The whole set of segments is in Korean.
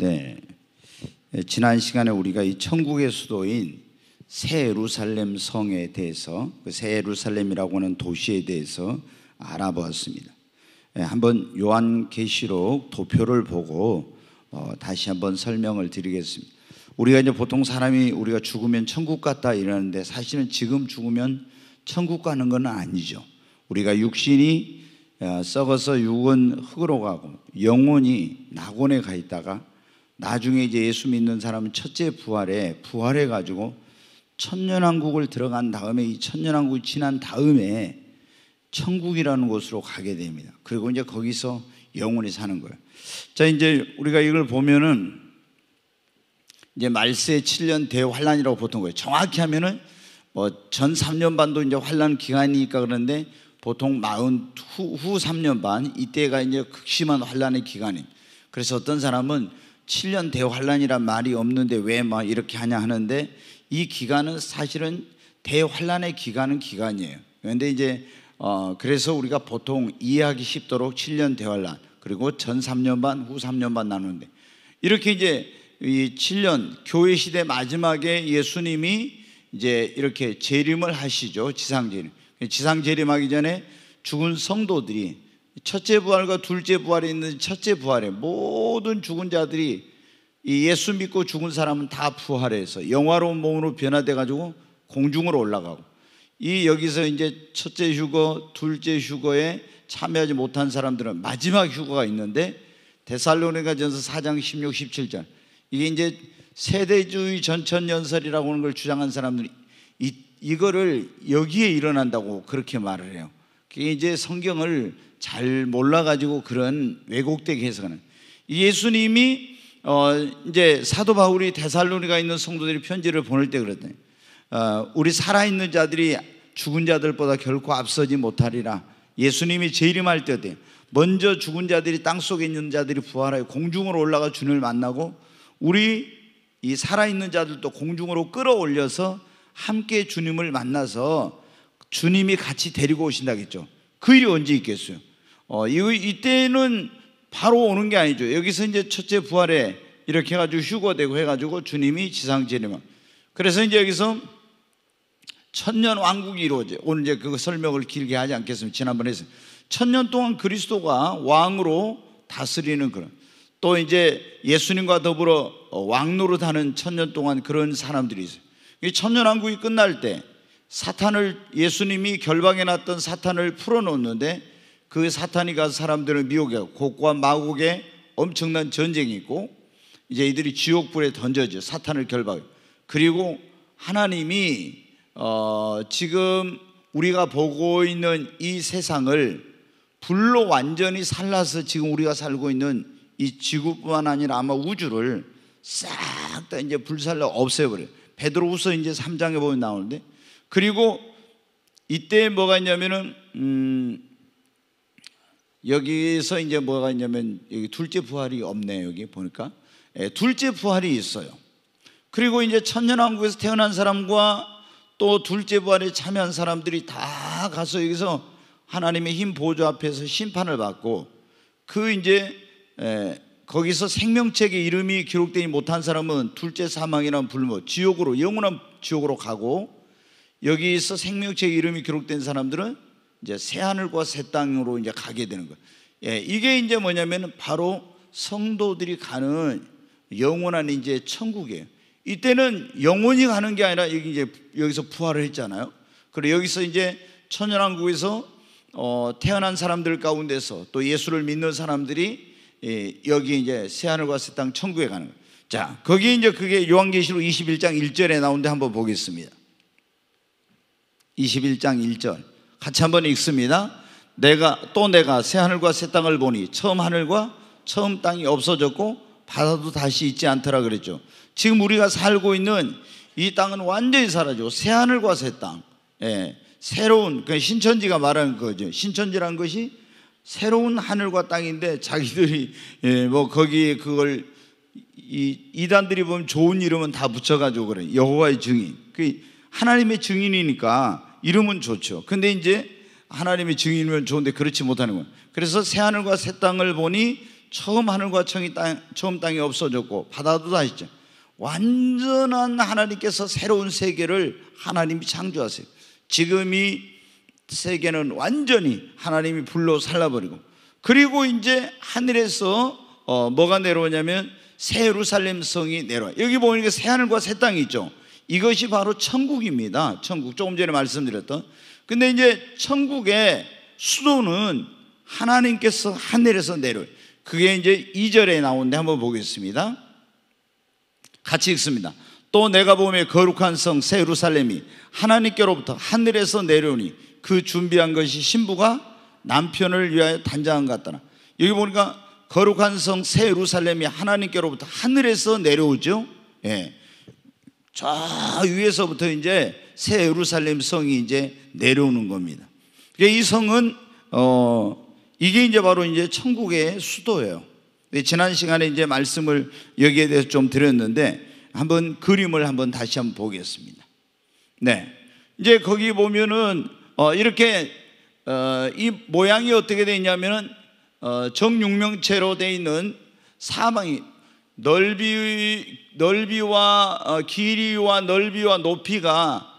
네. 예, 지난 시간에 우리가 이 천국의 수도인 새 예루살렘 성에 대해서 그 새 예루살렘이라고 하는 도시에 대해서 알아보았습니다. 예, 한번 요한계시록 도표를 보고 어, 다시 한번 설명을 드리겠습니다. 우리가 이제 보통 사람이 우리가 죽으면 천국 갔다 이러는데 사실은 지금 죽으면 천국 가는 건 아니죠. 우리가 육신이 어, 썩어서 육은 흙으로 가고 영혼이 낙원에 가 있다가 나중에 이제 예수 믿는 사람은 첫째 부활에 부활해 가지고 천년왕국을 들어간 다음에 이 천년왕국이 지난 다음에 천국이라는 곳으로 가게 됩니다. 그리고 이제 거기서 영원히 사는 거예요. 자, 이제 우리가 이걸 보면은 이제 말세 7년 대환란이라고 보통 거예요. 정확히 하면은 뭐 전 3년 반도 이제 환란 기간이니까 그런데 보통 마흔 후, 후 3년 반 이때가 이제 극심한 환란의 기간이니다 그래서 어떤 사람은 7년 대환란이란 말이 없는데 왜 막 이렇게 하냐 하는데 이 기간은 사실은 대환란의 기간은 기간이에요. 그런데 이제 어 그래서 우리가 보통 이해하기 쉽도록 7년 대환란 그리고 전 3년 반, 후 3년 반 나누는데 이렇게 이제 이 7년 교회 시대 마지막에 예수님이 이제 이렇게 재림을 하시죠. 지상 재림. 지상 재림하기 전에 죽은 성도들이 첫째 부활과 둘째 부활이 있는 첫째 부활에 모든 죽은 자들이 예수 믿고 죽은 사람은 다 부활해서 영화로운 몸으로 변화돼 가지고 공중으로 올라가고 이 여기서 이제 첫째 휴거, 둘째 휴거에 참여하지 못한 사람들은 마지막 휴거가 있는데 데살로니가 전서 4장 16, 17절 이게 이제 세대주의 전천연설이라고 하는 걸 주장한 사람들이 이, 이거를 여기에 일어난다고 그렇게 말을 해요 그게 이제 성경을 잘 몰라가지고 그런 왜곡되게 해석하는. 예수님이 어 이제 사도 바울이 데살로니가 있는 성도들이 편지를 보낼 때 그랬더니 어 우리 살아있는 자들이 죽은 자들보다 결코 앞서지 못하리라. 예수님이 재림할 때때 먼저 죽은 자들이 땅 속에 있는 자들이 부활하여 공중으로 올라가 주님을 만나고 우리 이 살아있는 자들도 공중으로 끌어올려서 함께 주님을 만나서 주님이 같이 데리고 오신다겠죠. 그 일이 언제 있겠어요? 어, 이, 이때는 바로 오는 게 아니죠. 여기서 이제 첫째 부활에 이렇게 해가지고 휴거되고 해가지고 주님이 지상 재림면 그래서 이제 여기서 천년 왕국이 이루어져. 오늘 이제 그 설명을 길게 하지 않겠습니다. 지난번에 했어요. 천년 동안 그리스도가 왕으로 다스리는 그런. 또 이제 예수님과 더불어 왕노릇하는 천년 동안 그런 사람들이 있어요. 이 천년 왕국이 끝날 때 사탄을 예수님이 결방해 놨던 사탄을 풀어놓는데 그 사탄이 가서 사람들을 미혹해 곡과 마곡에 엄청난 전쟁이 있고 이제 이들이 지옥불에 던져져 사탄을 결방 박 그리고 하나님이 어 지금 우리가 보고 있는 이 세상을 불로 완전히 살라서 지금 우리가 살고 있는 이 지구뿐만 아니라 아마 우주를 싹 다 이제 불살라 없애버려 베드로후서 이제 3장에 보면 나오는데 그리고 이때 뭐가 있냐면은 음 여기서 이제 뭐가 있냐면 여기 둘째 부활이 없네 요 여기 보니까 예, 둘째 부활이 있어요. 그리고 이제 천년왕국에서 태어난 사람과 또 둘째 부활에 참여한 사람들이 다 가서 여기서 하나님의 힘 보조 앞에서 심판을 받고 그 이제 에, 예, 거기서 생명책의 이름이 기록되지 못한 사람은 둘째 사망이란 불모 지옥으로 영원한 지옥으로 가고 여기서 생명체 의 이름이 기록된 사람들은 이제 새 하늘과 새 땅으로 이제 가게 되는 거예요. 예, 이게 이제 뭐냐면 바로 성도들이 가는 영원한 이제 천국이에요. 이때는 영원히 가는 게 아니라 여기 이제 여기서 부활을 했잖아요. 그리고 여기서 이제 천연왕국에서 어, 태어난 사람들 가운데서 또 예수를 믿는 사람들이 예, 여기 이제 새 하늘과 새 땅 천국에 가는 거예요. 자, 거기 이제 그게 요한계시록 21장 1절에 나오는데 한번 보겠습니다. 21장 1절 같이 한번 읽습니다. 내가 또 내가 새 하늘과 새 땅을 보니 처음 하늘과 처음 땅이 없어졌고 바다도 다시 있지 않더라 그랬죠. 지금 우리가 살고 있는 이 땅은 완전히 사라지고 새 하늘과 새 땅, 예, 새로운 그 신천지가 말하는 거죠. 신천지란 것이 새로운 하늘과 땅인데 자기들이 예, 뭐 거기에 그걸 이 이단들이 보면 좋은 이름은 다 붙여가지고 그래. 여호와의 증인. 그 하나님의 증인이니까 이름은 좋죠. 근데 이제 하나님의 증인이면 좋은데 그렇지 못하는 거예요. 그래서 새 하늘과 새 땅을 보니 처음 하늘과 청이 땅, 처음 땅이 없어졌고 바다도 다시죠. 완전한 하나님께서 새로운 세계를 하나님이 창조하세요. 지금 이 세계는 완전히 하나님이 불로 살라버리고 그리고 이제 하늘에서 어, 뭐가 내려오냐면 새 예루살렘 성이 내려와. 요 여기 보니까 새 하늘과 새 땅이 있죠. 이것이 바로 천국입니다. 천국. 조금 전에 말씀드렸던. 근데 이제 천국의 수도는 하나님께서 하늘에서 내려. 그게 이제 2절에 나오는데 한번 보겠습니다. 같이 읽습니다. 또 내가 보며 거룩한 성 세루살렘이 하나님께로부터 하늘에서 내려오니 그 준비한 것이 신부가 남편을 위하여 단장한 같더라. 여기 보니까 거룩한 성 세루살렘이 하나님께로부터 하늘에서 내려오죠. 예. 저 위에서부터 이제 새 예루살렘 성이 이제 내려오는 겁니다. 그러니까 이 성은 어 이게 이제 바로 이제 천국의 수도예요. 지난 시간에 이제 말씀을 여기에 대해서 좀 드렸는데 한번 그림을 한번 다시 한번 보겠습니다. 네. 이제 거기 보면은 어 이렇게 어이 모양이 어떻게 되냐면은 어 정육명체로 되 있는 사망이 넓이, 넓이와 어, 길이와 넓이와 높이가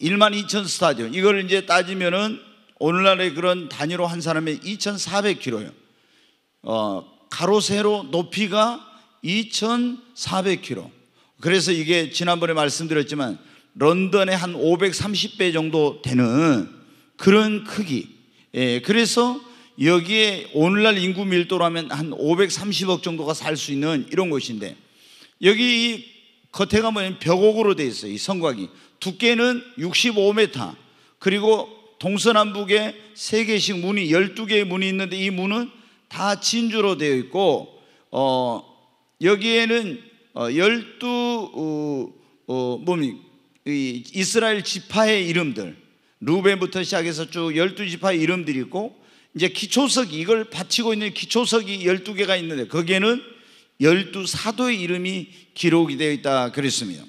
1만 2천 스타디온. 이걸 이제 따지면은 오늘날의 그런 단위로 한 사람의 2,400km예요. 어, 가로 세로 높이가 2,400km. 그래서 이게 지난번에 말씀드렸지만 런던의 한 530배 정도 되는 그런 크기. 예, 그래서 여기에 오늘날 인구 밀도로 하면 한 530억 정도가 살 수 있는 이런 곳인데 여기 이 겉에 가면 벽옥으로 되어 있어요. 이 성곽이 두께는 65m 그리고 동서남북에 3 개씩 문이 12개의 문이 있는데 이 문은 다 진주로 되어 있고 어 여기에는 12, 어, 어, 어, 뭡니까? 이스라엘 지파의 이름들, 루벤부터 시작해서 쭉 12지파의 이름들이 있고, 이제 기초석 이걸 바치고 있는 기초석이 12개가 있는데 거기에는 12 사도의 이름이 기록이 되어 있다 그랬습니다.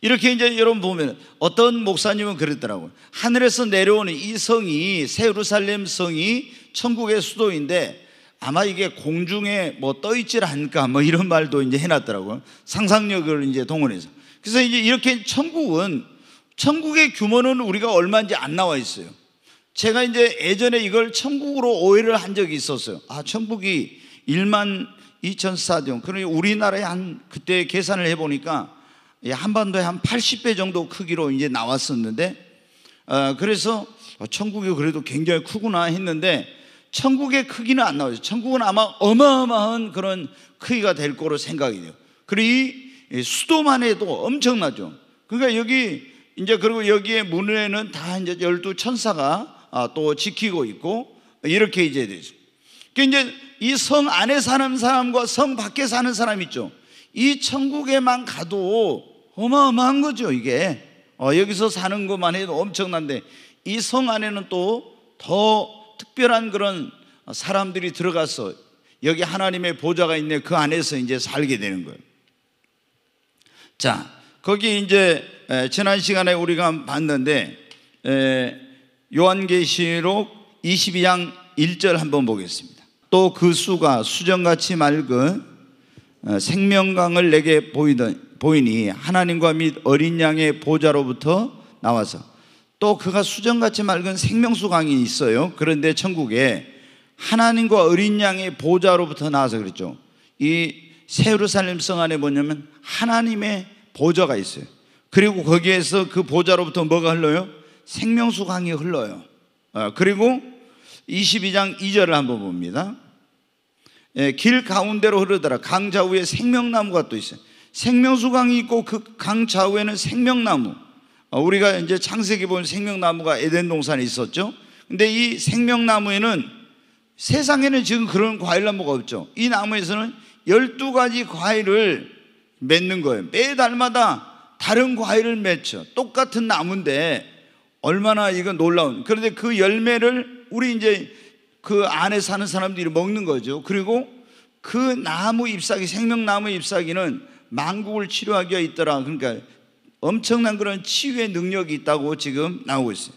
이렇게 이제 여러분 보면 어떤 목사님은 그랬더라고요. 하늘에서 내려오는 이 성이 세루살렘 성이 천국의 수도인데 아마 이게 공중에 뭐 떠있질 않을까 뭐 이런 말도 이제 해놨더라고요. 상상력을 이제 동원해서. 그래서 이제 이렇게 천국은 천국의 규모는 우리가 얼마인지 안 나와 있어요. 제가 이제 예전에 이걸 천국으로 오해를 한 적이 있었어요. 아, 천국이 1만 2천 스타디움. 그러니 우리나라에 한, 그때 계산을 해보니까 예, 한반도에 한 80배 정도 크기로 이제 나왔었는데, 어, 그래서 어, 천국이 그래도 굉장히 크구나 했는데, 천국의 크기는 안 나오죠. 천국은 아마 어마어마한 그런 크기가 될 거로 생각이 돼요. 그리고 이 수도만 해도 엄청나죠. 그러니까 여기, 이제 그리고 여기에 문에는 다 이제 12 천사가 아, 또 지키고 있고 이렇게 이제 되죠. 그 이제 이 성 안에 사는 사람과 성 밖에 사는 사람 있죠. 이 천국에만 가도 어마어마한 거죠, 이게. 어, 여기서 사는 것만 해도 엄청난데 이 성 안에는 또 더 특별한 그런 사람들이 들어가서 여기 하나님의 보좌가 있네 그 안에서 이제 살게 되는 거예요. 자, 거기 이제 지난 시간에 우리가 봤는데 에, 요한계시록 22장 1절 한번 보겠습니다. 또 그 수가 수정같이 맑은 어, 생명강을 내게 보이던, 보이니 하나님과 및 어린 양의 보좌로부터 나와서 또 그가 수정같이 맑은 생명수 강이 있어요. 그런데 천국에 하나님과 어린 양의 보좌로부터 나와서 그랬죠. 이 세루살렘 성 안에 뭐냐면 하나님의 보좌가 있어요. 그리고 거기에서 그 보좌로부터 뭐가 흘러요? 생명수 강이 흘러요. 어, 그리고 22장 2절을 한번 봅니다. 예, 길 가운데로 흐르더라. 강 좌우에 생명나무가 또 있어요. 생명수 강이 있고 그 강 좌우에는 생명나무. 어, 우리가 이제 창세기 본 생명나무가 에덴 동산에 있었죠. 근데 이 생명나무에는 세상에는 지금 그런 과일 나무가 없죠. 이 나무에서는 12가지 과일을 맺는 거예요. 매달마다 다른 과일을 맺죠. 똑같은 나무인데 얼마나 이거 놀라운. 그런데 그 열매를 우리 이제 그 안에 사는 사람들이 먹는 거죠. 그리고 그 나무 잎사귀, 생명나무 잎사귀는 망국을 치료하기가 있더라. 그러니까 엄청난 그런 치유의 능력이 있다고 지금 나오고 있어요.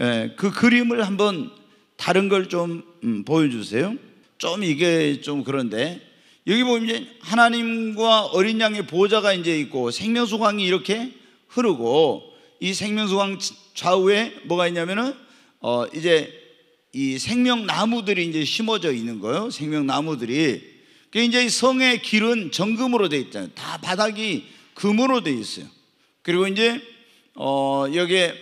예, 그 그림을 한번 다른 걸좀 음, 보여주세요. 좀 이게 좀 그런데 여기 보면 이제 하나님과 어린 양의 보좌가 이제 있고 생명수강이 이렇게 흐르고 이 생명수강 좌우에 뭐가 있냐면은 어 이제 이 생명나무들이 이제 심어져 있는 거예요. 생명나무들이. 그 이제 성의 길은 정금으로 돼 있잖아요. 다 바닥이 금으로 돼 있어요. 그리고 이제 어 여기에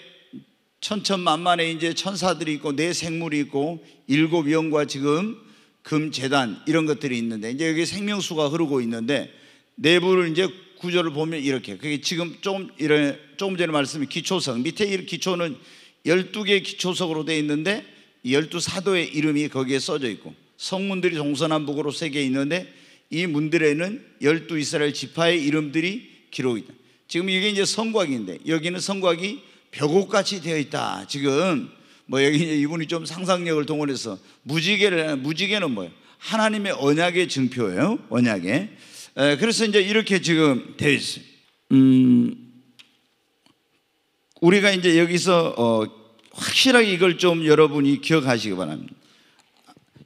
천천만만에 이제 천사들이 있고 내 네 생물이 있고 일곱 영과 지금 금 재단 이런 것들이 있는데 이제 여기 생명수가 흐르고 있는데 내부를 이제 구절을 보면 이렇게 그게 지금 조금 이런 조금 전에 말씀이 기초석 밑에 기초는 12개의 기초석으로 되어 있는데 12 사도의 이름이 거기에 써져 있고 성문들이 동서남북으로 세개 있는데 이 문들에는 12 이스라엘 지파의 이름들이 기록이 다 지금 이게 이제 성곽인데 여기는 성곽이 벽옥같이 되어 있다. 지금 뭐 여기 이분이 좀 상상력을 동원해서 무지개를 무지개는 뭐예요? 하나님의 언약의 증표예요. 언약의 예, 그래서 이제 이렇게 지금 되어 있어요. 음, 우리가 이제 여기서 어, 확실하게 이걸 좀 여러분이 기억하시기 바랍니다.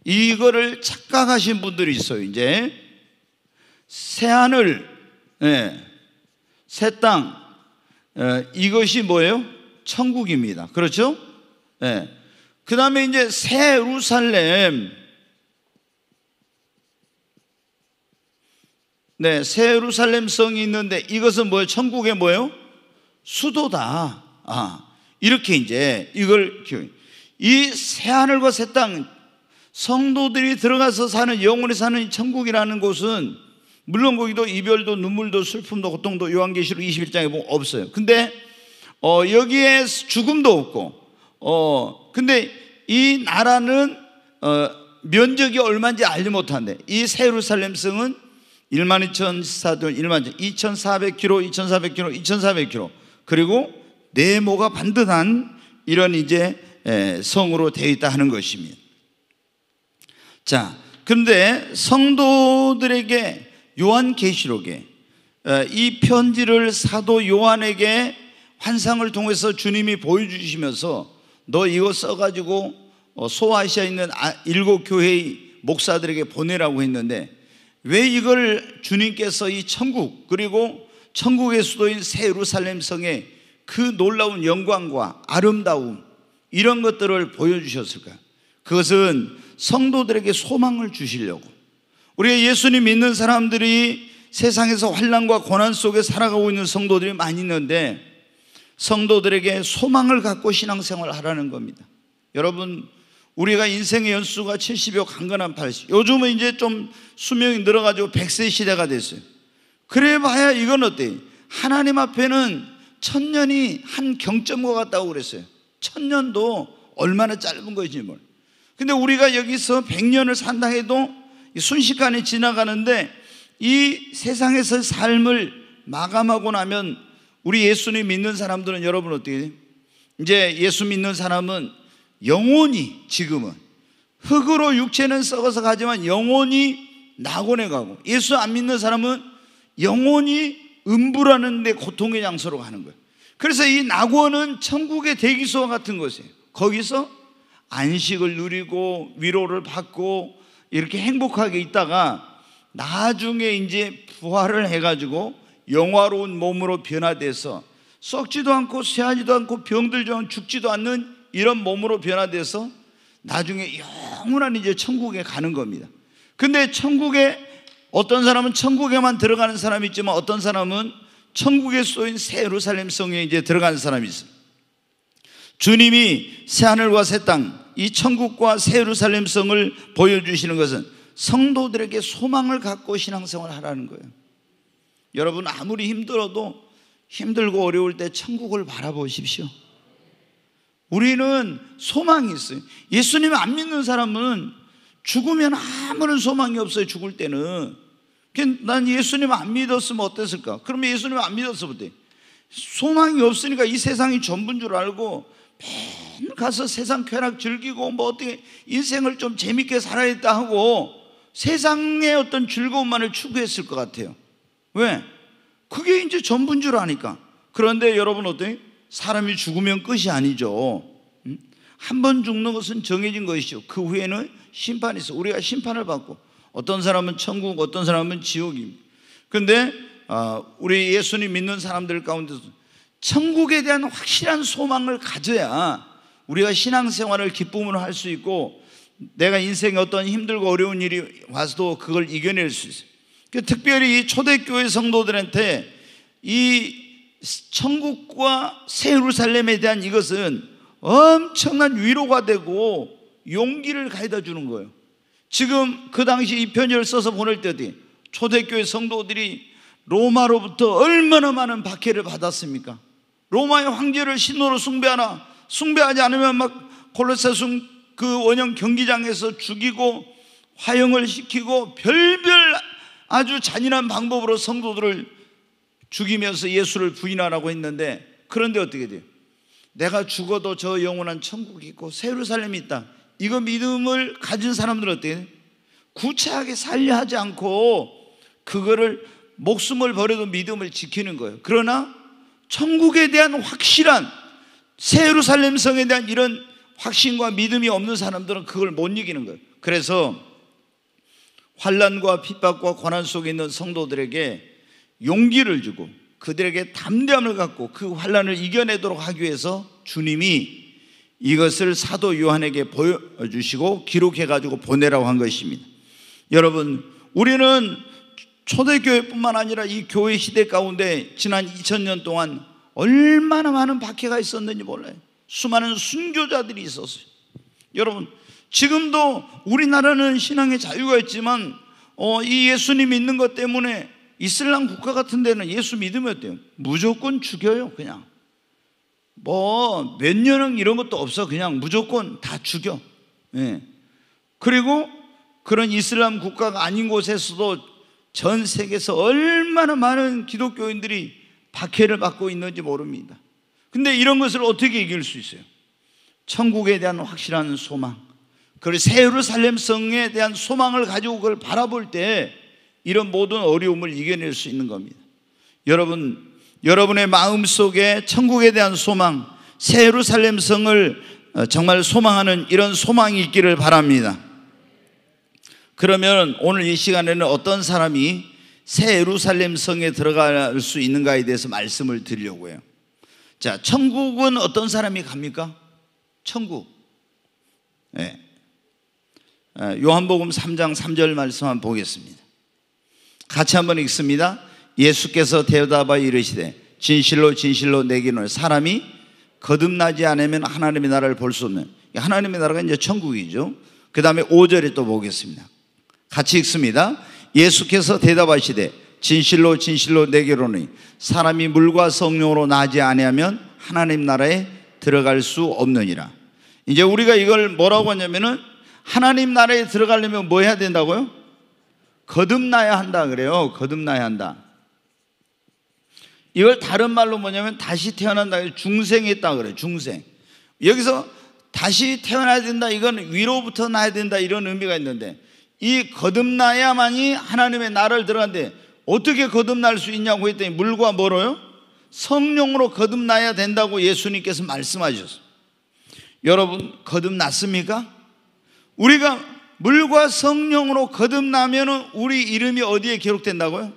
이거를 착각하신 분들이 있어요. 이제 새하늘, 예, 새땅 예, 이것이 뭐예요? 천국입니다. 그렇죠? 예. 그 다음에 이제 세루살렘 네, 세루살렘 성이 있는데 이것은 뭐예요? 천국의 뭐예요? 수도다. 아, 이렇게 이제 이걸 이 새하늘과 새 땅, 성도들이 들어가서 사는, 영원히 사는 천국이라는 곳은 물론 거기도 이별도 눈물도 슬픔도 고통도 요한계시록 21장에 보면 없어요. 근데 어, 여기에 죽음도 없고, 어, 근데 이 나라는 어, 면적이 얼마인지 알지 못한데 이 세루살렘 성은 1만 2천 사돈 1만 2,400km, 2,400km, 2,400km 그리고 네모가 반듯한 이런 이제 성으로 되어 있다 하는 것입니다. 자, 그런데 성도들에게 요한 계시록에 이 편지를 사도 요한에게 환상을 통해서 주님이 보여주시면서 너 이거 써가지고 어, 소아시아 있는 아, 일곱 교회의 목사들에게 보내라고 했는데 왜 이걸 주님께서 이 천국 그리고 천국의 수도인 세 예루살렘 성에 그 놀라운 영광과 아름다움 이런 것들을 보여주셨을까? 그것은 성도들에게 소망을 주시려고 우리가 예수님 믿는 사람들이 세상에서 환란과 고난 속에 살아가고 있는 성도들이 많이 있는데 성도들에게 소망을 갖고 신앙생활을 하라는 겁니다. 여러분 우리가 인생의 연수가 7 0여고 강건한 80. 요즘은 이제 좀 수명이 늘어가지고 100세 시대가 됐어요. 그래 봐야 이건 어때? 하나님 앞에는 천년이 한 경점과 같다고 그랬어요. 천년도 얼마나 짧은 거지 뭘. 근데 우리가 여기서 100년을 산다 해도 순식간에 지나가는데 이 세상에서 삶을 마감하고 나면 우리 예수님 믿는 사람들은 여러분 어떻게 돼요? 이제 예수 믿는 사람은 영혼이 지금은 흙으로 육체는 썩어서 가지만 영혼이 낙원에 가고 예수 안 믿는 사람은 영혼이 음부라는데 고통의 장소로 가는 거예요. 그래서 이 낙원은 천국의 대기소와 같은 것이에요. 거기서 안식을 누리고 위로를 받고 이렇게 행복하게 있다가 나중에 이제 부활을 해가지고 영화로운 몸으로 변화돼서 썩지도 않고 쇠하지도 않고 병들지 않고 죽지도 않는 이런 몸으로 변화돼서 나중에 영원한 이제 천국에 가는 겁니다. 근데 천국에 어떤 사람은 천국에만 들어가는 사람이 있지만 어떤 사람은 천국에 쏘인 새 예루살렘 성에 이제 들어가는 사람이 있어요. 주님이 새 하늘과 새 땅, 이 천국과 새 예루살렘 성을 보여주시는 것은 성도들에게 소망을 갖고 신앙생활을 하라는 거예요. 여러분 아무리 힘들어도 힘들고 어려울 때 천국을 바라보십시오. 우리는 소망이 있어요. 예수님 안 믿는 사람은 죽으면 아무런 소망이 없어요. 죽을 때는. 난 예수님 안 믿었으면 어땠을까? 그러면 예수님 안 믿었으면 어때? 소망이 없으니까 이 세상이 전부인 줄 알고 맨 가서 세상 쾌락 즐기고 뭐 어떻게 인생을 좀 재밌게 살아야겠다 하고 세상의 어떤 즐거움만을 추구했을 것 같아요. 왜? 그게 이제 전부인 줄 아니까. 그런데 여러분 어때요? 사람이 죽으면 끝이 아니죠. 한 번 죽는 것은 정해진 것이죠. 그 후에는 심판이 있어. 우리가 심판을 받고 어떤 사람은 천국, 어떤 사람은 지옥입니다. 그런데 아, 우리 예수님 믿는 사람들 가운데서 천국에 대한 확실한 소망을 가져야 우리가 신앙생활을 기쁨으로 할 수 있고 내가 인생에 어떤 힘들고 어려운 일이 와서도 그걸 이겨낼 수 있어요. 그 특별히 이 초대교회 성도들한테 이 천국과 세루살렘에 대한 이것은 엄청난 위로가 되고 용기를 가해다 주는 거예요. 지금 그 당시 이 편지를 써서 보낼 때 초대교회 성도들이 로마로부터 얼마나 많은 박해를 받았습니까? 로마의 황제를 신으로 숭배하나 숭배하지 않으면 막 콜로세움 그 원형 경기장에서 죽이고 화형을 시키고 별별 아주 잔인한 방법으로 성도들을 죽이면서 예수를 부인하라고 했는데 그런데 어떻게 돼요? 내가 죽어도 저 영원한 천국이 있고 세루살렘이 있다. 이거 믿음을 가진 사람들은 어떻요 구차하게 살려 하지 않고 그거를 목숨을 버려도 믿음을 지키는 거예요. 그러나 천국에 대한 확실한 세루살렘 성에 대한 이런 확신과 믿음이 없는 사람들은 그걸 못 이기는 거예요. 그래서 환란과 핍박과 고난 속에 있는 성도들에게 용기를 주고 그들에게 담대함을 갖고 그 환란을 이겨내도록 하기 위해서 주님이 이것을 사도 요한에게 보여주시고 기록해가지고 보내라고 한 것입니다. 여러분, 우리는 초대교회뿐만 아니라 이 교회 시대 가운데 지난 2000년 동안 얼마나 많은 박해가 있었는지 몰라요. 수많은 순교자들이 있었어요. 여러분, 지금도 우리나라는 신앙의 자유가 있지만, 어, 이예수님 있는 것 때문에 이슬람 국가 같은 데는 예수 믿으면 어때요? 무조건 죽여요, 그냥. 뭐, 몇년은 이런 것도 없어. 그냥 무조건 다 죽여. 예. 그리고 그런 이슬람 국가가 아닌 곳에서도 전 세계에서 얼마나 많은 기독교인들이 박해를 받고 있는지 모릅니다. 근데 이런 것을 어떻게 이길 수 있어요? 천국에 대한 확실한 소망. 그리고 새 예루살렘 성에 대한 소망을 가지고 그걸 바라볼 때 이런 모든 어려움을 이겨낼 수 있는 겁니다. 여러분, 여러분의 마음 속에 천국에 대한 소망, 새 예루살렘 성을 어, 정말 소망하는 이런 소망이 있기를 바랍니다. 그러면 오늘 이 시간에는 어떤 사람이 새 예루살렘 성에 들어갈 수 있는가에 대해서 말씀을 드리려고 해요. 자, 천국은 어떤 사람이 갑니까? 천국. 예. 네. 요한복음 3장 3절 말씀 한번 보겠습니다. 같이 한번 읽습니다. 예수께서 대답하 이르시되 진실로 진실로 내기는 사람이 거듭나지 않으면 하나님의 나라를 볼 수 없는 하나님의 나라가 이제 천국이죠. 그 다음에 5절에 또 보겠습니다. 같이 읽습니다. 예수께서 대답하시되 진실로 진실로 내게로는 사람이 물과 성령으로 나지 아니하면 하나님 나라에 들어갈 수 없느니라. 이제 우리가 이걸 뭐라고 하냐면은 하나님 나라에 들어가려면 뭐 해야 된다고요? 거듭나야 한다 그래요. 거듭나야 한다. 이걸 다른 말로 뭐냐면 다시 태어난다. 중생했다 그래. 중생. 여기서 다시 태어나야 된다. 이건 위로부터 나야 된다. 이런 의미가 있는데 이 거듭나야만이 하나님의 나를 들어간데 어떻게 거듭날 수 있냐고 했더니 물과 멀어요? 성령으로 거듭나야 된다고 예수님께서 말씀하셨어요. 여러분 거듭났습니까? 우리가 물과 성령으로 거듭나면 우리 이름이 어디에 기록된다고요?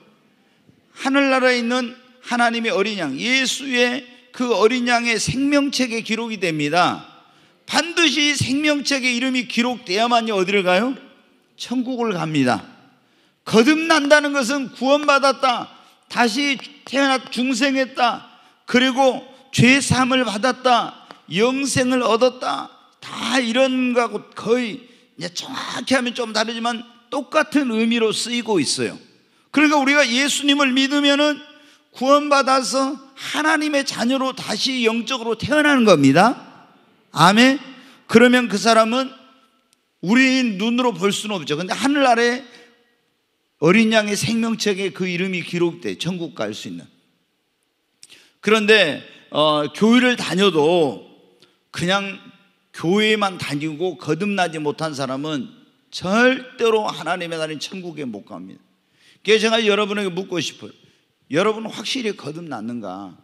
하늘나라에 있는 하나님의 어린 양, 예수의 그 어린 양의 생명책에 기록이 됩니다. 반드시 생명책의 이름이 기록돼야만 어디를 가요? 천국을 갑니다. 거듭난다는 것은 구원받았다. 다시 태어났 중생했다. 그리고 죄사을 받았다. 영생을 얻었다. 다 이런 거하고 거의 정확히 하면 좀 다르지만 똑같은 의미로 쓰이고 있어요. 그러니까 우리가 예수님을 믿으면은 구원받아서 하나님의 자녀로 다시 영적으로 태어나는 겁니다. 아멘. 그러면 그 사람은 우리 눈으로 볼 수는 없죠. 근데 하늘 아래 어린 양의 생명책에 그 이름이 기록돼 천국 갈 수 있는. 그런데 어, 교회를 다녀도 그냥 교회만 다니고 거듭나지 못한 사람은 절대로 하나님의 나라인 천국에 못 갑니다. 그래서 제가 여러분에게 묻고 싶어요. 여러분 확실히 거듭났는가?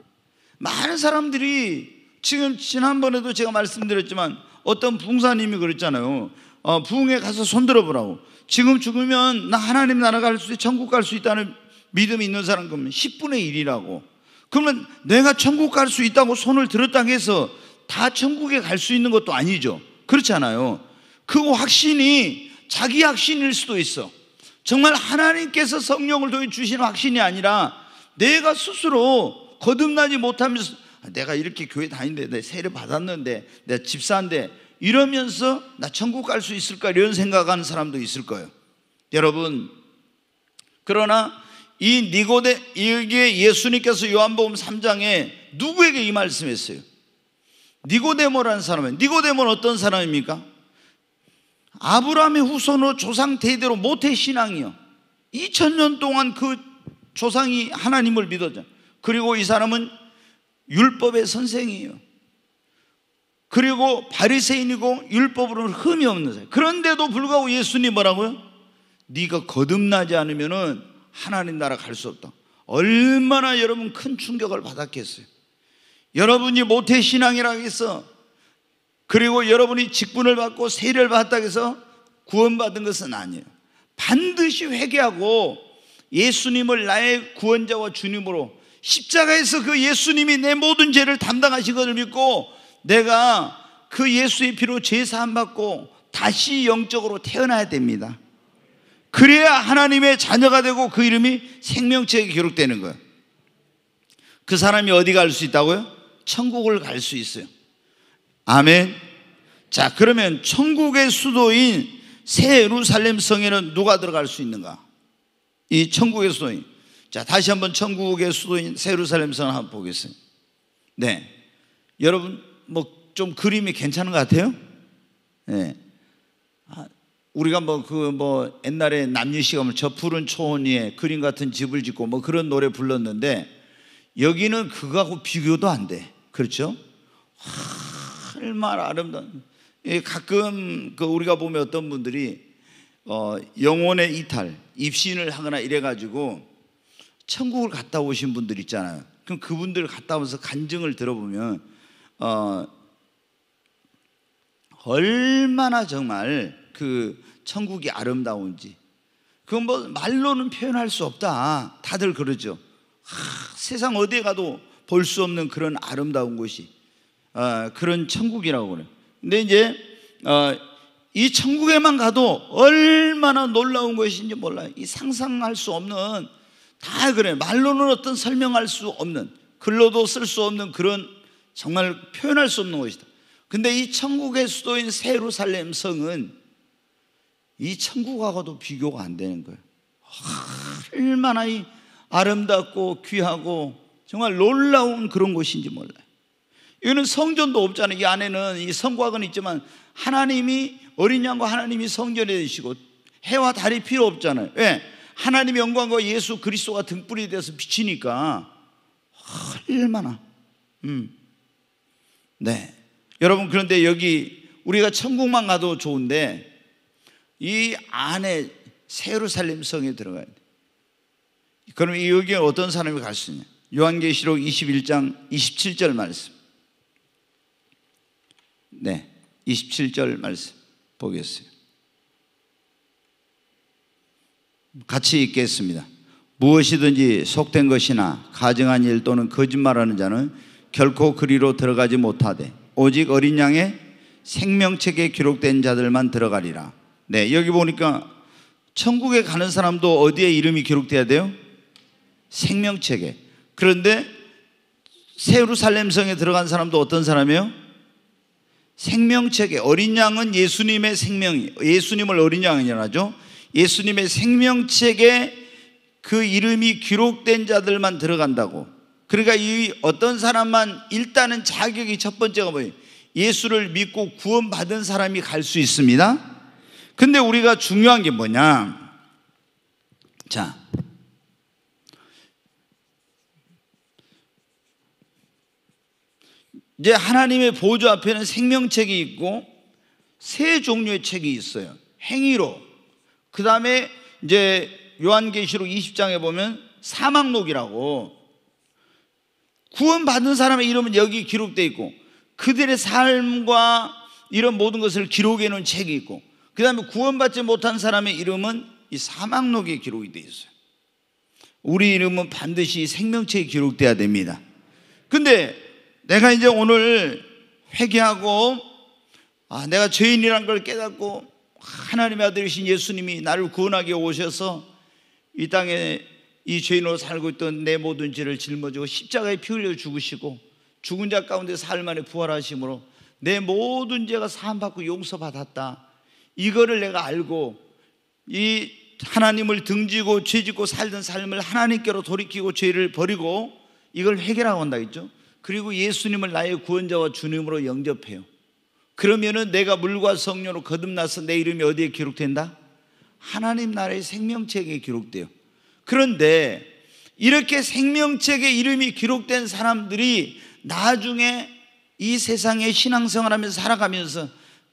많은 사람들이 지금 지난번에도 제가 말씀드렸지만 어떤 붕사님이 그랬잖아요. 어, 부에 가서 손들어 보라고. 지금 죽으면 나 하나님 나라 갈 수, 천국 갈 수 있다는 믿음이 있는 사람 그러면 10분의 1이라고. 그러면 내가 천국 갈 수 있다고 손을 들었다 해서 다 천국에 갈 수 있는 것도 아니죠. 그렇잖아요. 그 확신이 자기 확신일 수도 있어. 정말 하나님께서 성령을 통해 주신 확신이 아니라 내가 스스로 거듭나지 못하면서 아, 내가 이렇게 교회 다니는데 내 세례 받았는데 내가 집사인데 이러면서 나 천국 갈 수 있을까 이런 생각하는 사람도 있을 거예요. 여러분 그러나 이 니고데 이게 예수님께서 요한복음 3장에 누구에게 이 말씀했어요? 니고데모라는 사람은 니고데모는 어떤 사람입니까? 아브라함의 후손으로 조상 대대로 모태 신앙이요. 2000년 동안 그 조상이 하나님을 믿었죠. 그리고 이 사람은 율법의 선생이에요. 그리고 바리새인이고 율법으로는 흠이 없는 사람. 그런데도 불구하고 예수님 뭐라고요? 네가 거듭나지 않으면은 하나님 나라 갈 수 없다. 얼마나 여러분 큰 충격을 받았겠어요. 여러분이 모태신앙이라고 해서 그리고 여러분이 직분을 받고 세례를 받았다고 해서 구원받은 것은 아니에요. 반드시 회개하고 예수님을 나의 구원자와 주님으로 십자가에서 그 예수님이 내 모든 죄를 담당하신 것을 믿고 내가 그 예수의 피로 제사함 받고 다시 영적으로 태어나야 됩니다. 그래야 하나님의 자녀가 되고 그 이름이 생명체에 기록되는 거예요. 그 사람이 어디 갈 수 있다고요? 천국을 갈 수 있어요. 아멘. 자, 그러면 천국의 수도인 새 예루살렘 성에는 누가 들어갈 수 있는가? 이 천국의 수도인. 자, 다시 한번 천국의 수도인 새 예루살렘 성을 한번 보겠습니다. 네. 여러분, 뭐 좀 그림이 괜찮은 것 같아요? 네. 아, 우리가 뭐 그뭐 옛날에 남유 시감저 뭐 푸른 초원 위에 그림 같은 집을 짓고 뭐 그런 노래 불렀는데 여기는 그거하고 비교도 안 돼. 그렇죠? 얼마나 아름다운. 예, 가끔 그 우리가 보면 어떤 분들이 어, 영혼의 이탈, 입신을 하거나 이래가지고 천국을 갔다 오신 분들 있잖아요. 그럼 그분들 갔다 오면서 간증을 들어보면 어, 얼마나 정말 그 천국이 아름다운지 그건 뭐 말로는 표현할 수 없다. 다들 그러죠. 하, 세상 어디에 가도 볼수 없는 그런 아름다운 곳이 어, 그런 천국이라고 그래요. 근데 이제 어, 이 천국에만 가도 얼마나 놀라운 것인지 몰라요. 이 상상할 수 없는 다 그래. 말로는 어떤 설명할 수 없는 글로도 쓸 수 없는 그런 정말 표현할 수 없는 것이다. 근데 이 천국의 수도인 세루살렘 성은 이 천국하고도 비교가 안 되는 거예요. 얼마나 이 아름답고 귀하고 정말 놀라운 그런 곳인지 몰라요. 여기는 성전도 없잖아요. 이 안에는 이 성곽은 있지만 하나님이 어린 양과 하나님이 성전에 계시고 해와 달이 필요 없잖아요. 왜? 예. 하나님 영광과 예수 그리스도가 등불이 돼서 비치니까 얼마나 음. 네. 여러분 그런데 여기 우리가 천국만 가도 좋은데 이 안에 세루살림 성에 들어가야 돼. 그럼 여기에 어떤 사람이 갈 수 있냐? 요한계시록 21장 27절 말씀. 네. 27절 말씀 보겠어요. 같이 읽겠습니다. 무엇이든지 속된 것이나 가증한 일 또는 거짓말하는 자는 결코 그리로 들어가지 못하되 오직 어린 양의 생명책에 기록된 자들만 들어가리라. 네, 여기 보니까 천국에 가는 사람도 어디에 이름이 기록돼야 돼요? 생명책에. 그런데 세루살렘 성에 들어간 사람도 어떤 사람이요? 생명책에 어린 양은 예수님의 생명, 예수님을 어린 양이라 하죠. 예수님의 생명책에 그 이름이 기록된 자들만 들어간다고. 그러니까 이 어떤 사람만 일단은 자격이 첫 번째가 뭐예요? 예수를 믿고 구원받은 사람이 갈 수 있습니다. 근데 우리가 중요한 게 뭐냐? 자, 이제 하나님의 보조 앞에는 생명책이 있고 세 종류의 책이 있어요. 행위로. 그 다음에 이제 요한계시록 20장에 보면 사망록이라고 구원받은 사람의 이름은 여기 기록되어 있고 그들의 삶과 이런 모든 것을 기록해 놓은 책이 있고 그 다음에 구원받지 못한 사람의 이름은 이 사망록에 기록이 되어 있어요. 우리 이름은 반드시 생명책에 기록돼야 됩니다. 근데 내가 이제 오늘 회개하고 아, 내가 죄인이란 걸 깨닫고 하나님의 아들이신 예수님이 나를 구원하게 오셔서 이 땅에 이 죄인으로 살고 있던 내 모든 죄를 짊어지고 십자가에 피 흘려 죽으시고 죽은 자 가운데 사흘 만에 부활하심으로 내 모든 죄가 사함받고 용서받았다. 이거를 내가 알고 이 하나님을 등지고 죄짓고 살던 삶을 하나님께로 돌이키고 죄를 버리고 이걸 회개하고 온다 겠죠 그리고 예수님을 나의 구원자와 주님으로 영접해요. 그러면은 내가 물과 성령으로 거듭나서 내 이름이 어디에 기록된다? 하나님 나라의 생명책에 기록돼요. 그런데 이렇게 생명책에 이름이 기록된 사람들이 나중에 이 세상에 신앙생활하면서 살아가면서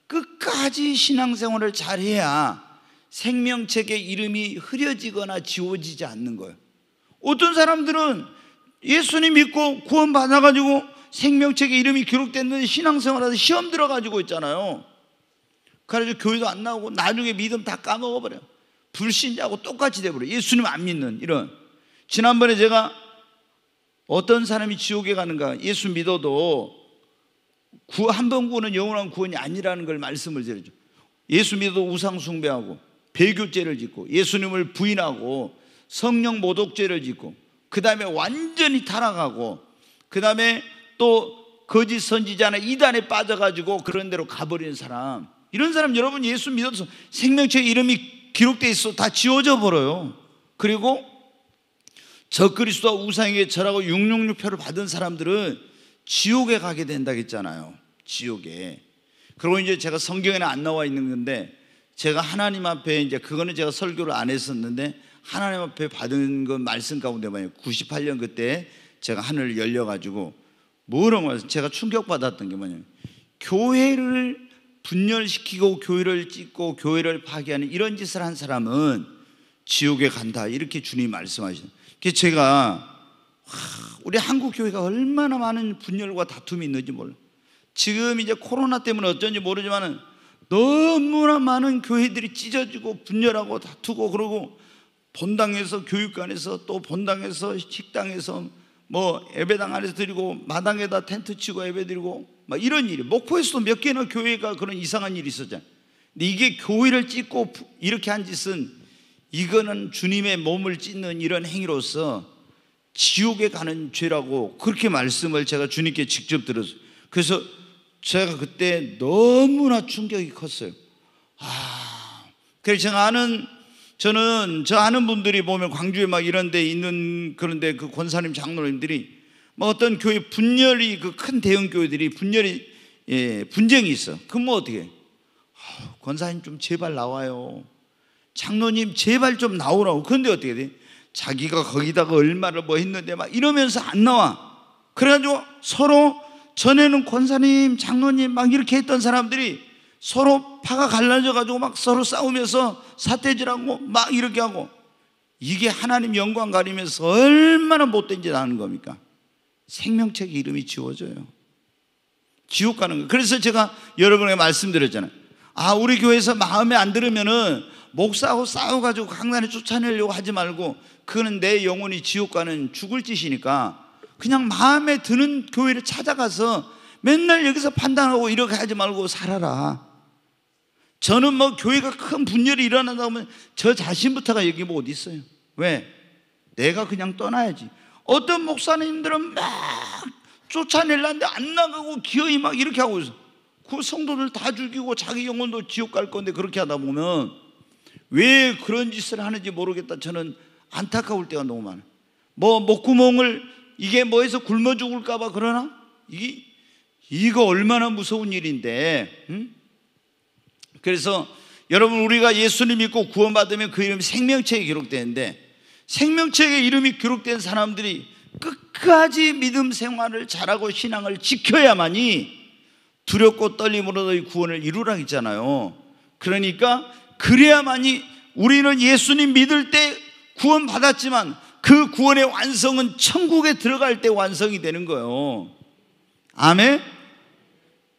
끝까지 신앙생활을 잘해야 생명책의 이름이 흐려지거나 지워지지 않는 거예요. 어떤 사람들은 예수님 믿고 구원 받아가지고 생명책에 이름이 기록됐는신앙생활에서 시험 들어가지고 있잖아요. 그래서 교회도 안 나오고 나중에 믿음 다 까먹어버려. 불신자하고 똑같이 돼버려. 예수님 안 믿는 이런. 지난번에 제가 어떤 사람이 지옥에 가는가 예수 믿어도 한번 구원은 영원한 구원이 아니라는 걸 말씀을 드리죠. 예수 믿어도 우상숭배하고 배교죄를 짓고 예수님을 부인하고 성령 모독죄를 짓고 그 다음에 완전히 타락하고 그 다음에 또 거짓 선지자나 이단에 빠져가지고 그런 대로 가버리는 사람 이런 사람 여러분 예수 믿어서 생명체 이름이 기록돼 있어 다 지워져 버려요 그리고 저그리스도 우상에게 절하고 666표를 받은 사람들은 지옥에 가게 된다 했잖아요 지옥에 그리고 이제 제가 성경에는 안 나와 있는 건데 제가 하나님 앞에 이제 그거는 제가 설교를 안 했었는데 하나님 앞에 받은 그 말씀 가운데만 98년 그때 제가 하늘을 열려가지고 뭐라고 해서 제가 충격받았던 게 뭐냐면 교회를 분열시키고 교회를 찢고 교회를 파괴하는 이런 짓을 한 사람은 지옥에 간다 이렇게 주님이 말씀하시는 그 제가 우리 한국 교회가 얼마나 많은 분열과 다툼이 있는지 몰라 지금 이제 코로나 때문에 어쩐지 모르지만 너무나 많은 교회들이 찢어지고 분열하고 다투고 그러고 본당에서 교육관에서 또 본당에서 식당에서 뭐 예배당 안에서 드리고 마당에다 텐트 치고 예배 드리고 막 이런 일이 목포에서도 몇 개나 교회가 그런 이상한 일이 있었잖아요. 근데 이게 교회를 찢고 이렇게 한 짓은 이거는 주님의 몸을 찢는 이런 행위로서 지옥에 가는 죄라고 그렇게 말씀을 제가 주님께 직접 들었어요. 그래서 제가 그때 너무나 충격이 컸어요. 아, 그래서 제가 아는 저는 저 아는 분들이 보면 광주에 막 이런 데 있는 그런데 그 권사님 장로님들이 뭐 어떤 교회 분열이 그 큰 대형 교회들이 분열이 예, 분쟁이 있어. 그럼 뭐 어떻게? 아, 권사님 좀 제발 나와요. 장로님 제발 좀 나오라고. 그런데 어떻게 돼? 자기가 거기다가 얼마를 뭐 했는데 막 이러면서 안 나와. 그래가지고 서로 전에는 권사님, 장로님 막 이렇게 했던 사람들이 서로 파가 갈라져 가지고 막 서로 싸우면서 사태질하고 막 이렇게 하고 이게 하나님 영광 가리면서 얼마나 못된 짓 하는 겁니까? 생명책 이름이 지워져요. 지옥 가는 거. 그래서 제가 여러분에게 말씀드렸잖아요. 아, 우리 교회에서 마음에 안 들으면은 목사하고 싸워가지고 강단에 쫓아내려고 하지 말고 그는 내 영혼이 지옥 가는 죽을 짓이니까 그냥 마음에 드는 교회를 찾아가서 맨날 여기서 판단하고 이렇게 하지 말고 살아라. 저는 뭐 교회가 큰 분열이 일어난다 하면 저 자신부터가 여기 뭐 어디 있어요. 왜? 내가 그냥 떠나야지. 어떤 목사님들은 막 쫓아내려는데 안 나가고 기어이 막 이렇게 하고 있어. 그 성도들 다 죽이고 자기 영혼도 지옥 갈 건데 그렇게 하다 보면 왜 그런 짓을 하는지 모르겠다. 저는 안타까울 때가 너무 많아. 뭐 목구멍을 이게 뭐해서 굶어 죽을까봐 그러나 이게 이거 얼마나 무서운 일인데 응? 그래서 여러분 우리가 예수님 믿고 구원받으면 그 이름이 생명체에 기록되는데 생명체에 이름이 기록된 사람들이 끝까지 믿음 생활을 잘하고 신앙을 지켜야만이 두렵고 떨림으로 너희 구원을 이루라 했잖아요. 그러니까 그래야만이 우리는 예수님 믿을 때 구원 받았지만 그 구원의 완성은 천국에 들어갈 때 완성이 되는 거예요. 아멘?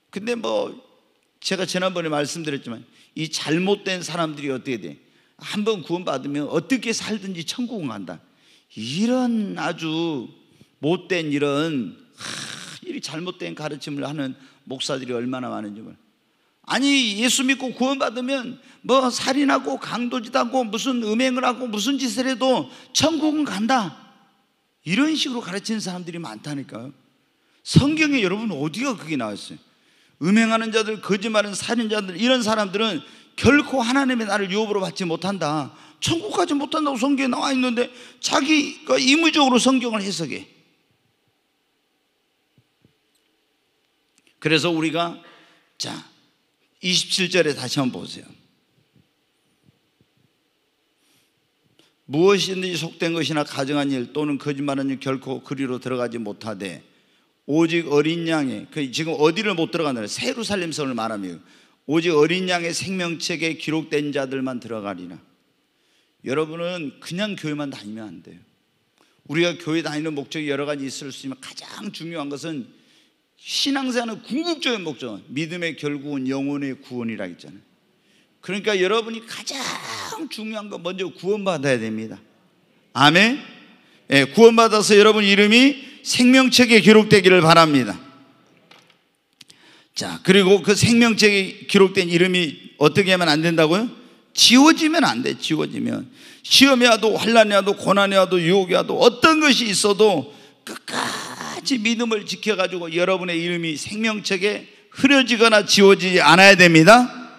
근데 뭐 제가 지난번에 말씀드렸지만 이 잘못된 사람들이 어떻게 돼? 한번 구원받으면 어떻게 살든지 천국은 간다. 이런 아주 못된 이런 이 잘못된 가르침을 하는 목사들이 얼마나 많은지 몰라. 아니 예수 믿고 구원받으면 뭐 살인하고 강도짓하고 무슨 음행을 하고 무슨 짓을 해도 천국은 간다. 이런 식으로 가르치는 사람들이 많다니까요. 성경에 여러분 어디가 그게 나왔어요? 음행하는 자들, 거짓말하는 살인자들 이런 사람들은 결코 하나님의 나를 유업으로 받지 못한다. 천국 가지 못한다고 성경에 나와 있는데 자기가 임의적으로 성경을 해석해. 그래서 우리가 자 27절에 다시 한번 보세요. 무엇이든지 속된 것이나 가정한 일 또는 거짓말하일 결코 그리로 들어가지 못하되 오직 어린 양의 그 지금 어디를 못 들어가는 세루살렘 성을 말하며 오직 어린 양의 생명책에 기록된 자들만 들어가리라. 여러분은 그냥 교회만 다니면 안 돼요. 우리가 교회 다니는 목적이 여러 가지 있을 수 있지만 가장 중요한 것은 신앙생활의 궁극적인 목적은 믿음의 결국은 영혼의 구원이라 했잖아요. 그러니까 여러분이 가장 중요한 건 먼저 구원받아야 됩니다. 아멘. 예, 구원받아서 여러분 이름이 생명책에 기록되기를 바랍니다. 자, 그리고 그 생명책에 기록된 이름이 어떻게 하면 안 된다고요? 지워지면 안 돼, 지워지면. 시험이 와도, 환란이 와도, 고난이 와도, 유혹이 와도, 어떤 것이 있어도 끝까지 믿음을 지켜가지고 여러분의 이름이 생명책에 흐려지거나 지워지지 않아야 됩니다.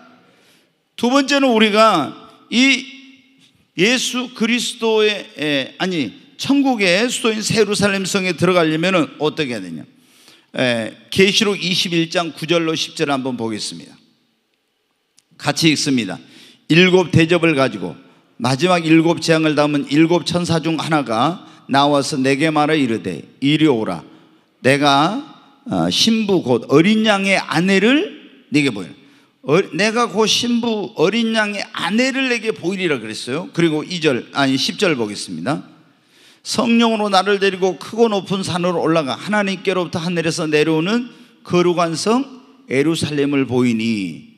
두 번째는 우리가 이 예수 그리스도의, 예, 아니, 천국의 수도인 세루살렘 성에 들어가려면 어떻게 해야 되냐? 계시록 21장 9절로 10절 한번 보겠습니다. 같이 읽습니다. 일곱 대접을 가지고 마지막 일곱 재앙을 담은 일곱 천사 중 하나가 나와서 내게 말하 이르되 이리 오라 내가 어, 신부 곧 어린 양의 아내를 네게 보이 어, 내가 곧 신부 어린 양의 아내를 내게 보이리라 그랬어요 그리고 2절 아니 10절 보겠습니다 성령으로 나를 데리고 크고 높은 산으로 올라가 하나님께로부터 하늘에서 내려오는 거룩한 성 에루살렘을 보이니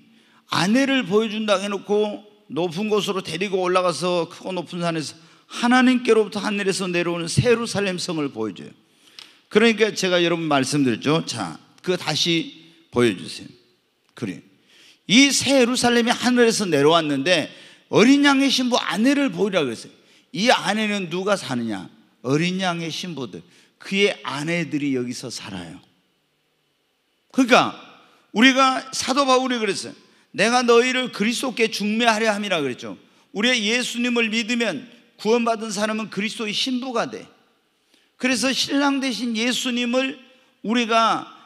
아내를 보여준다 해놓고 높은 곳으로 데리고 올라가서 크고 높은 산에서 하나님께로부터 하늘에서 내려오는 세루살렘 성을 보여줘요. 그러니까 제가 여러분 말씀드렸죠. 자, 그 다시 보여주세요. 그래. 이 세루살렘이 하늘에서 내려왔는데 어린 양의 신부 아내를 보이라고 했어요. 이 아내는 누가 사느냐? 어린 양의 신부들, 그의 아내들이 여기서 살아요. 그러니까 우리가 사도 바울이 그랬어요. 내가 너희를 그리스도께 중매하려 함이라 그랬죠. 우리의 예수님을 믿으면 구원받은 사람은 그리스도의 신부가 돼. 그래서 신랑 대신 예수님을 우리가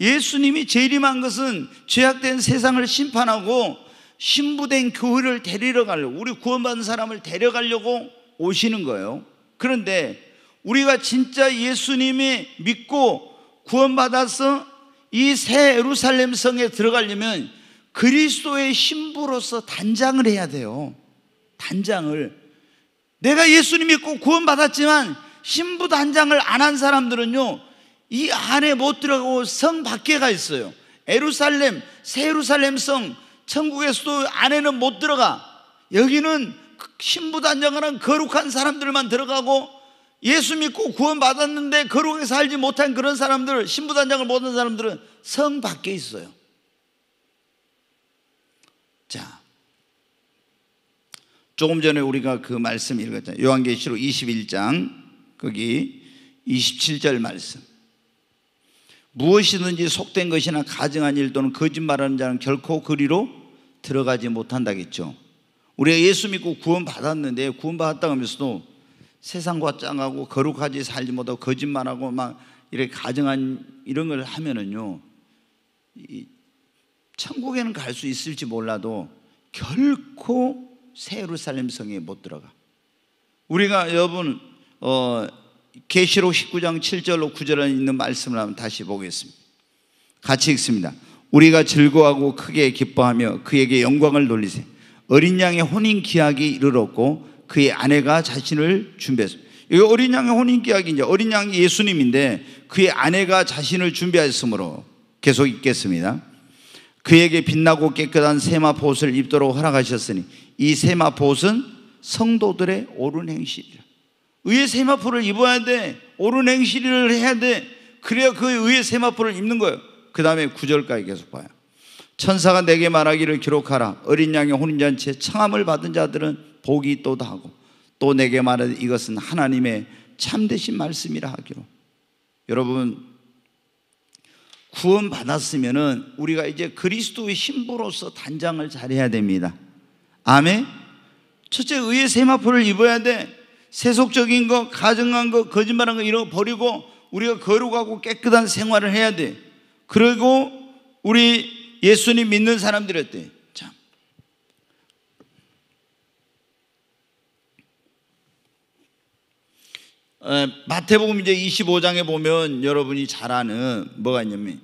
예, 수님이 재림한 것은 죄악된 세상을 심판하고 신부된 교회를 데리러 가려고 우리 구원받은 사람을 데려가려고 오시는 거예요. 그런데 우리가 진짜 예수님이 믿고 구원받아서 이새 예루살렘 성에 들어가려면 그리스도의 신부로서 단장을 해야 돼요. 단장을. 내가 예수님 믿고 구원받았지만 신부 단장을 안 한 사람들은요, 이 안에 못 들어가고 성 밖에 가 있어요. 에루살렘, 새 에루살렘 성, 천국에서도 안에는 못 들어가. 여기는 신부단장하는 거룩한 사람들만 들어가고 예수 믿고 구원 받았는데 거룩하게 살지 못한 그런 사람들, 신부단장을 못한 사람들은 성 밖에 있어요. 자. 조금 전에 우리가 그 말씀 읽었잖아요. 요한계시록 21장 거기 27절 말씀. 무엇이든지 속된 것이나 가증한 일 또는 거짓말하는 자는 결코 그리로 들어가지 못한다겠죠. 우리가 예수 믿고 구원 받았는데 구원 받았다 하면서도 세상과 짱하고 거룩하지 살지 못하고 거짓말하고 막 이렇게 가정한 이런 걸 하면은요 이 천국에는 갈 수 있을지 몰라도 결코 세로살림 성에 못 들어가. 우리가 여러분 어 계시록 19장 7절로 9절에 있는 말씀을 한번 다시 보겠습니다. 같이 읽습니다. 우리가 즐거워하고 크게 기뻐하며 그에게 영광을 돌리세 요 어린 양의 혼인 기약이 이르렀고 그의 아내가 자신을 준비했습니다. 이 어린 양의 혼인 기약이 이제 어린 양이 예수님인데 그의 아내가 자신을 준비하였으므로 계속 읽겠습니다. 그에게 빛나고 깨끗한 세마포옷을 입도록 허락하셨으니 이 세마포옷은 성도들의 옳은 행실이라. 의의 세마포를 입어야 돼. 옳은 행실을 해야 돼. 그래야 그 의의 세마포를 입는 거예요. 그 다음에 구절까지 계속 봐요. 천사가 내게 말하기를 기록하라. 어린 양의 혼인잔치에 청함을 받은 자들은 복이 또다 하고 또 내게 말하 이것은 하나님의 참되신 말씀이라 하기로. 여러분 구원 받았으면은 우리가 이제 그리스도의 신부로서 단장을 잘해야 됩니다. 아멘. 첫째 의의 세마포를 입어야 돼. 세속적인 거, 가정한 거, 거짓말한 거 이런 거 버리고 우리가 거룩하고 깨끗한 생활을 해야 돼. 그리고 우리 예수님 믿는 사람들이었대. 참. 마태복음 이제 25장에 보면 여러분이 잘 아는 뭐가 있냐면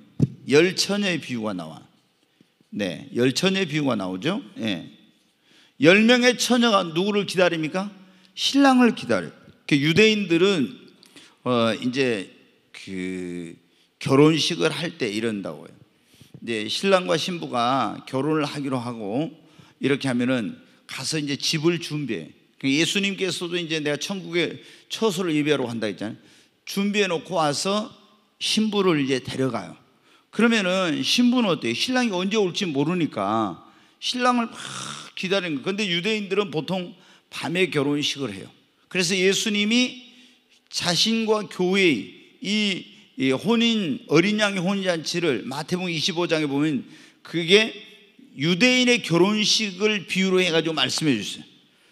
열천의 비유가 나와. 네, 열천의 비유가 나오죠. 예. 네. 열 명의 처녀가 누구를 기다립니까? 신랑을 기다려. 그 유대인들은 어 이제 그 결혼식을 할 때 이런다고요. 이제 네, 신랑과 신부가 결혼을 하기로 하고 이렇게 하면은 가서 이제 집을 준비해. 그 예수님께서도 이제 내가 천국에 처소를 예배하러 간다 했잖아요. 준비해 놓고 와서 신부를 이제 데려가요. 그러면은 신부는 어때요? 신랑이 언제 올지 모르니까 신랑을 막 기다리는 거예요. 근데 유대인들은 보통 밤에 결혼식을 해요. 그래서 예수님이 자신과 교회의 이이 혼인 어린 양의 혼인 잔치를 마태복음 25장에 보면 그게 유대인의 결혼식을 비유로 해가지고 말씀해 주세요.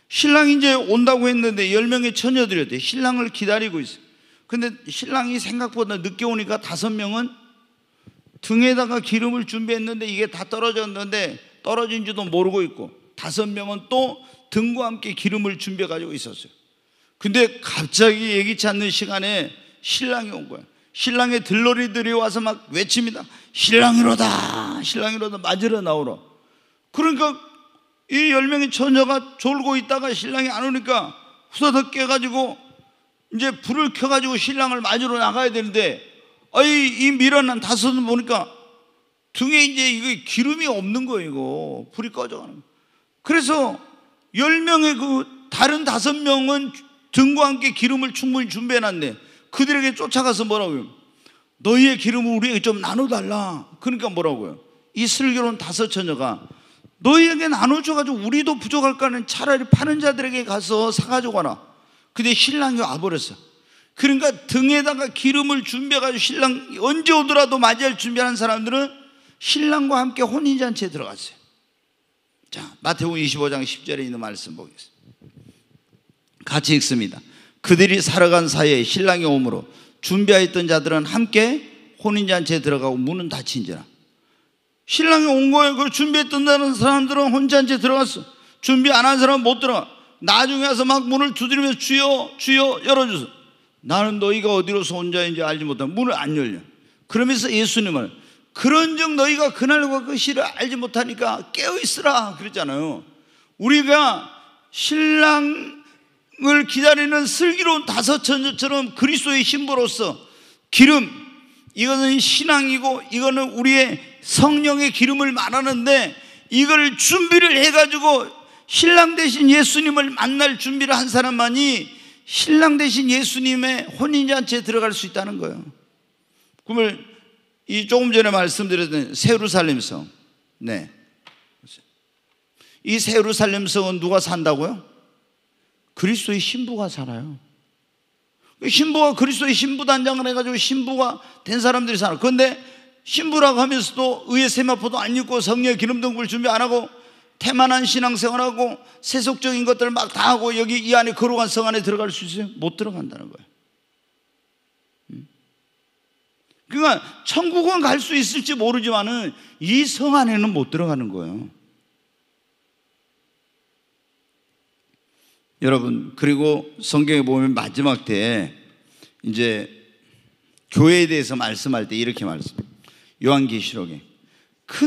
신랑 이제 온다고 했는데 열 명의 처녀들이었대 신랑을 기다리고 있어 근데 신랑이 생각보다 늦게 오니까 다섯 명은 등에다가 기름을 준비했는데 이게 다 떨어졌는데 떨어진지도 모르고 있고 다섯 명은 또 등과 함께 기름을 준비해 가지고 있었어요. 근데 갑자기 예기치 않는 시간에 신랑이 온 거야. 신랑의 들러리들이 와서 막 외칩니다. 신랑이로다, 신랑이로다, 맞으러 나오러. 그러니까 이 열 명의 처녀가 졸고 있다가 신랑이 안 오니까 후다닥 깨가지고 이제 불을 켜가지고 신랑을 맞으러 나가야 되는데, 아이, 이 미련한 다섯은 보니까 등에 이제 이거 기름이 없는 거예요, 이거. 불이 꺼져가는 거예요. 그래서 열 명의 그 다른 다섯 명은 등과 함께 기름을 충분히 준비해놨네. 그들에게 쫓아가서 뭐라고요? 너희의 기름을 우리에게 좀 나눠달라. 그러니까 뭐라고요? 이 슬기로운 다섯 처녀가 너희에게 나눠줘가지고 우리도 부족할까는 차라리 파는 자들에게 가서 사가지고 라 근데 신랑이 와버렸어. 그러니까 등에다가 기름을 준비해가지고 신랑 언제 오더라도 맞이할 준비하는 사람들은 신랑과 함께 혼인잔치에 들어갔어요. 자, 마태복 25장 10절에 있는 말씀 보겠습니다. 같이 읽습니다. 그들이 살아간 사이에 신랑이 오므로 준비하였던 자들은 함께 혼인잔치에 들어가고 문은 닫힌지라. 신랑이 온 거예요. 그걸 준비했던 다는 사람들은 혼인잔치에 들어갔어. 준비 안 한 사람은 못 들어가. 나중에 와서 막 문을 두드리면서 주여, 주여, 열어주소. 나는 너희가 어디로서 혼자인지 알지 못하고 문을 안 열려. 그러면서 예수님을 그런 즉 너희가 그날과 그 시를 알지 못하니까 깨어있으라. 그랬잖아요. 우리가 신랑 을 기다리는 슬기로운 다섯 천조처럼 그리스도의 신부로서 기름 이거는 신앙이고 이거는 우리의 성령의 기름을 말하는데 이걸 준비를 해가지고 신랑 대신 예수님을 만날 준비를 한 사람만이 신랑 대신 예수님의 혼인잔치에 들어갈 수 있다는 거예요. 그러면 이 조금 전에 말씀드렸던 세루살렘성, 네, 이 세루살렘성은 누가 산다고요? 그리스도의 신부가 살아요. 신부가 그리스도의 신부 단장을 해가지고 신부가 된 사람들이 살아. 그런데 신부라고 하면서도 의의 세마포도 안 입고 성녀 기름 등불 준비 안 하고 태만한 신앙생활하고 세속적인 것들을 막다 하고 여기 이 안에 거룩한 성 안에 들어갈 수 있어요? 못 들어간다는 거예요. 음. 그러니까 천국은 갈 수 있을지 모르지만은 이 성 안에는 못 들어가는 거예요. 여러분, 그리고 성경에 보면 마지막 때에 이제 교회에 대해서 말씀할 때 이렇게 말씀해요. 한계시록에큰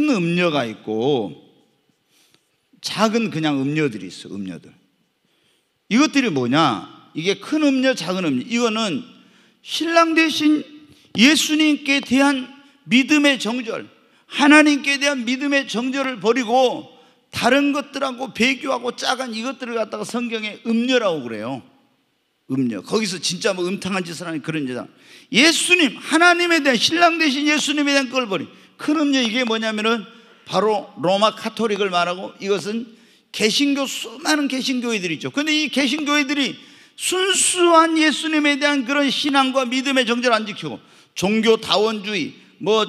음료가 있고 작은 그냥 음료들이 있어, 음료들. 이것들이 뭐냐? 이게 큰 음료, 작은 음료. 이거는 신랑 대신 예수님께 대한 믿음의 정절, 하나님께 대한 믿음의 정절을 버리고 다른 것들하고 비교하고 짜간 이것들을 갖다가 성경에 음녀라고 그래요. 음녀. 거기서 진짜 뭐 음탕한 짓을 하는 그런 여자. 예수님, 하나님에 대한 신랑 대신 예수님에 대한 껄버림. 큰 음녀 이게 뭐냐면은 바로 로마 카톨릭을 말하고 이것은 개신교 수많은 개신교회들이 있죠. 근데 이 개신교회들이 순수한 예수님에 대한 그런 신앙과 믿음의 정제를 안 지키고 종교 다원주의, 뭐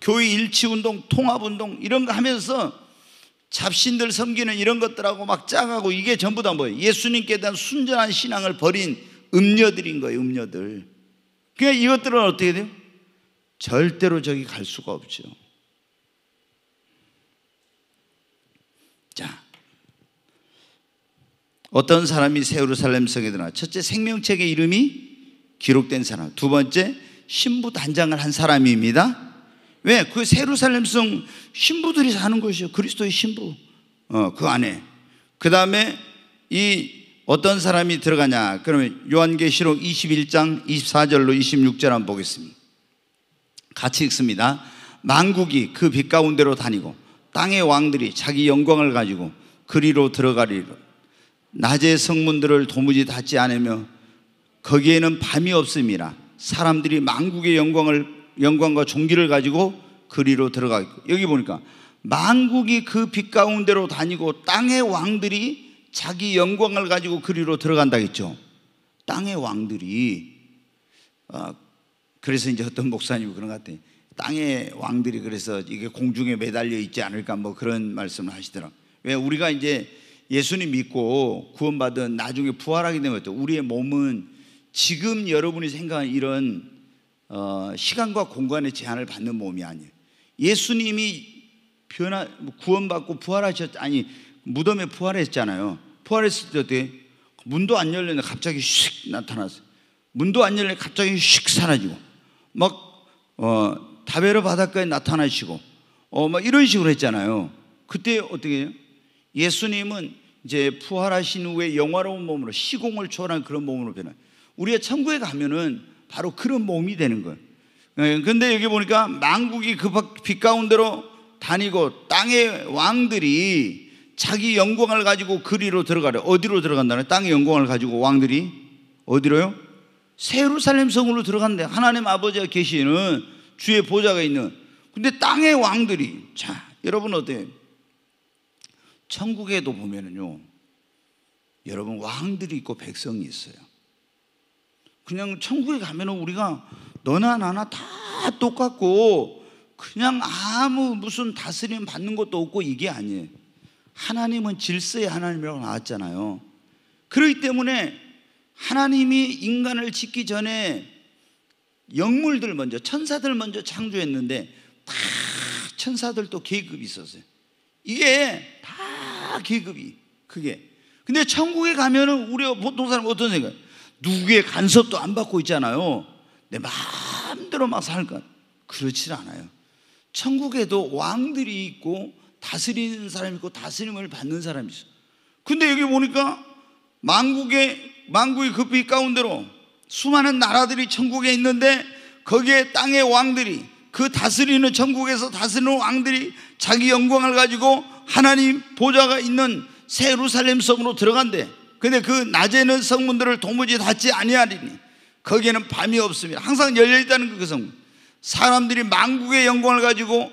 교회 일치 운동, 통합 운동 이런 거 하면서 잡신들 섬기는 이런 것들하고 막 짝하고 이게 전부 다 뭐예요? 예수님께 대한 순전한 신앙을 버린 음녀들인 거예요, 음녀들. 그러니까 이것들은 어떻게 돼요? 절대로 저기 갈 수가 없죠. 자. 어떤 사람이 세우르살렘 성에 드나 첫째 생명책의 이름이 기록된 사람, 두 번째 신부 단장을 한 사람입니다. 왜? 그 세루살렘성 신부들이 사는 것이요. 그리스도의 신부. 어, 그 안에. 그 다음에 이 어떤 사람이 들어가냐. 그러면 요한계시록 21장 24절로 26절 한번 보겠습니다. 같이 읽습니다. 만국이 그 빛 가운데로 다니고 땅의 왕들이 자기 영광을 가지고 그리로 들어가리로. 낮의 성문들을 도무지 닫지 않으며 거기에는 밤이 없음이라 사람들이 만국의 영광을 영광과 종기를 가지고 그리로 들어가 있고 여기 보니까 만국이 그 빛 가운데로 다니고 땅의 왕들이 자기 영광을 가지고 그리로 들어간다 했죠. 땅의 왕들이 아, 그래서 이제 어떤 목사님이 그런 것 같아요. 땅의 왕들이 그래서 이게 공중에 매달려 있지 않을까 뭐 그런 말씀을 하시더라. 왜 우리가 이제 예수님 믿고 구원받은 나중에 부활하게 되면 우리의 몸은 지금 여러분이 생각하 이런 어, 시간과 공간의 제한을 받는 몸이 아니에요. 예수님이 변화, 구원받고 부활하셨, 아니, 무덤에 부활했잖아요. 부활했을 때어때게 문도 안 열렸는데 갑자기 슉 나타났어요. 문도 안 열렸는데 갑자기 슉 사라지고, 막, 어, 다베르 바닷가에 나타나시고, 어, 막 이런 식으로 했잖아요. 그때 어떻게 해요? 예수님은 이제 부활하신 후에 영화로운 몸으로 시공을 초월한 그런 몸으로 변해요. 우리가 천국에 가면은 바로 그런 몸이 되는 거예요. 예, 근데 여기 보니까 망국이 그빛 가운데로 다니고 땅의 왕들이 자기 영광을 가지고 그리로 들어가래. 어디로 들어간다는 땅의 영광을 가지고 왕들이 어디로요? 세루살렘 성으로 들어간대. 하나님 아버지가 계시는 주의 보좌가 있는. 근데 땅의 왕들이 자, 여러분 어때요? 천국에도 보면은요. 여러분 왕들이 있고 백성이 있어요. 그냥 천국에 가면은 우리가 너나 나나 다 똑같고 그냥 아무 무슨 다스림 받는 것도 없고 이게 아니에요. 하나님은 질서의 하나님이라고 나왔잖아요. 그렇기 때문에 하나님이 인간을 짓기 전에 영물들 먼저 천사들 먼저 창조했는데 다 천사들도 계급이 있었어요. 이게 다 계급이 그게. 근데 천국에 가면은 우리 보통 사람 어떤 생각? 누구의 간섭도 안 받고 있잖아요. 내 마음대로 막 살까? 그렇지 않아요. 천국에도 왕들이 있고 다스리는 사람이 있고 다스림을 받는 사람이 있어. 근데 여기 보니까 만국의 만국의 급히 그 가운데로 수많은 나라들이 천국에 있는데 거기에 땅의 왕들이 그 다스리는 천국에서 다스리는 왕들이 자기 영광을 가지고 하나님 보좌가 있는 세루살렘 성으로 들어간대. 근데 그 낮에는 성문들을 도무지 닫지 아니하리니 거기에는 밤이 없습니다. 항상 열려 있다는 것은 그 사람들이 만국의 영광을 가지고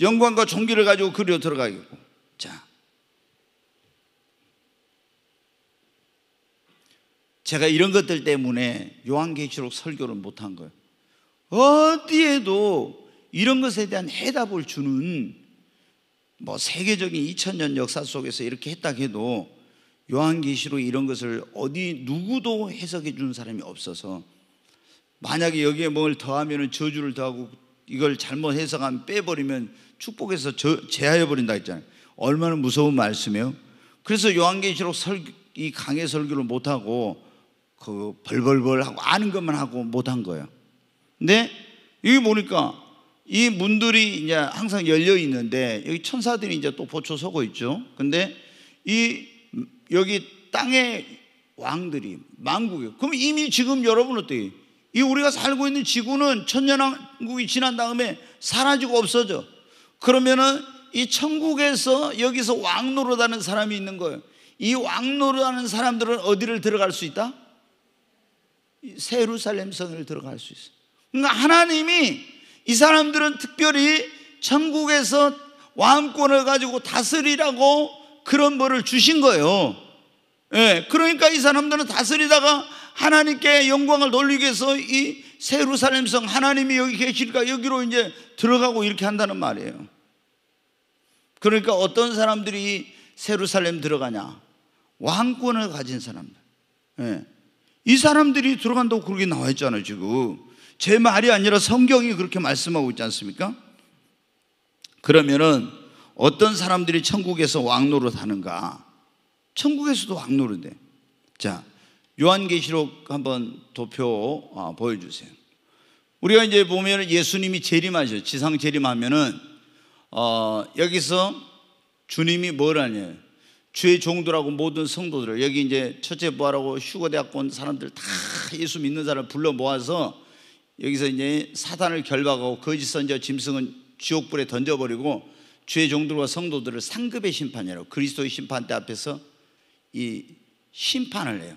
영광과 종기를 가지고 그리로 들어가겠고. 자. 제가 이런 것들 때문에 요한계시록 설교를 못한 거예요. 어디에도 이런 것에 대한 해답을 주는 뭐 세계적인 2000년 역사 속에서 이렇게 했다 해도 요한계시로 이런 것을 어디 누구도 해석해 준 사람이 없어서 만약에 여기에 뭘 더하면 저주를 더하고 이걸 잘못 해석하면 빼버리면 축복에서 저, 제하여 버린다 했잖아요. 얼마나 무서운 말씀이에요. 그래서 요한계시록 설, 이 강의 설교를 못하고 그 벌벌벌하고 아는 것만 하고 못한 거예요. 근데 여기 보니까 이 문들이 이제 항상 열려 있는데 여기 천사들이 이제 또 보초 서고 있죠. 근데 이 여기 땅의 왕들이 망국이에요. 그럼 이미 지금 여러분 어때요? 이 우리가 살고 있는 지구는 천년왕국이 지난 다음에 사라지고 없어져. 그러면은 이 천국에서 여기서 왕노릇하는 사람이 있는 거예요. 이 왕노릇하는 사람들은 어디를 들어갈 수 있다? 세루살렘 성을 들어갈 수 있어. 그러니까 하나님이 이 사람들은 특별히 천국에서 왕권을 가지고 다스리라고 그런 벌을 주신 거예요. 예, 그러니까 이 사람들은 다스리다가 하나님께 영광을 돌리기 위해서 이 세루살렘성 하나님이 여기 계시까 여기로 이제 들어가고 이렇게 한다는 말이에요. 그러니까 어떤 사람들이 세루살렘 들어가냐? 왕권을 가진 사람들. 예. 이 사람들이 들어간다고 그렇게 나와 있잖아요, 지금. 제 말이 아니라 성경이 그렇게 말씀하고 있지 않습니까? 그러면은 어떤 사람들이 천국에서 왕노릇 하는가? 천국에서도 왕노릇 해. 자, 요한계시록 한번 도표 아, 보여주세요. 우리가 이제 보면 예수님이 재림하죠. 지상 재림하면은 어, 여기서 주님이 뭘 하냐? 주의 종들하고 모든 성도들 여기 이제 첫째 부하고 휴거 대학온 사람들 다 예수 믿는 사람 불러 모아서 여기서 이제 사단을 결박하고 거짓 선자 짐승은 지옥불에 던져버리고 주의 종들과 성도들을 상급의 심판이라고 그리스도의 심판대 앞에서 이 심판을 해요.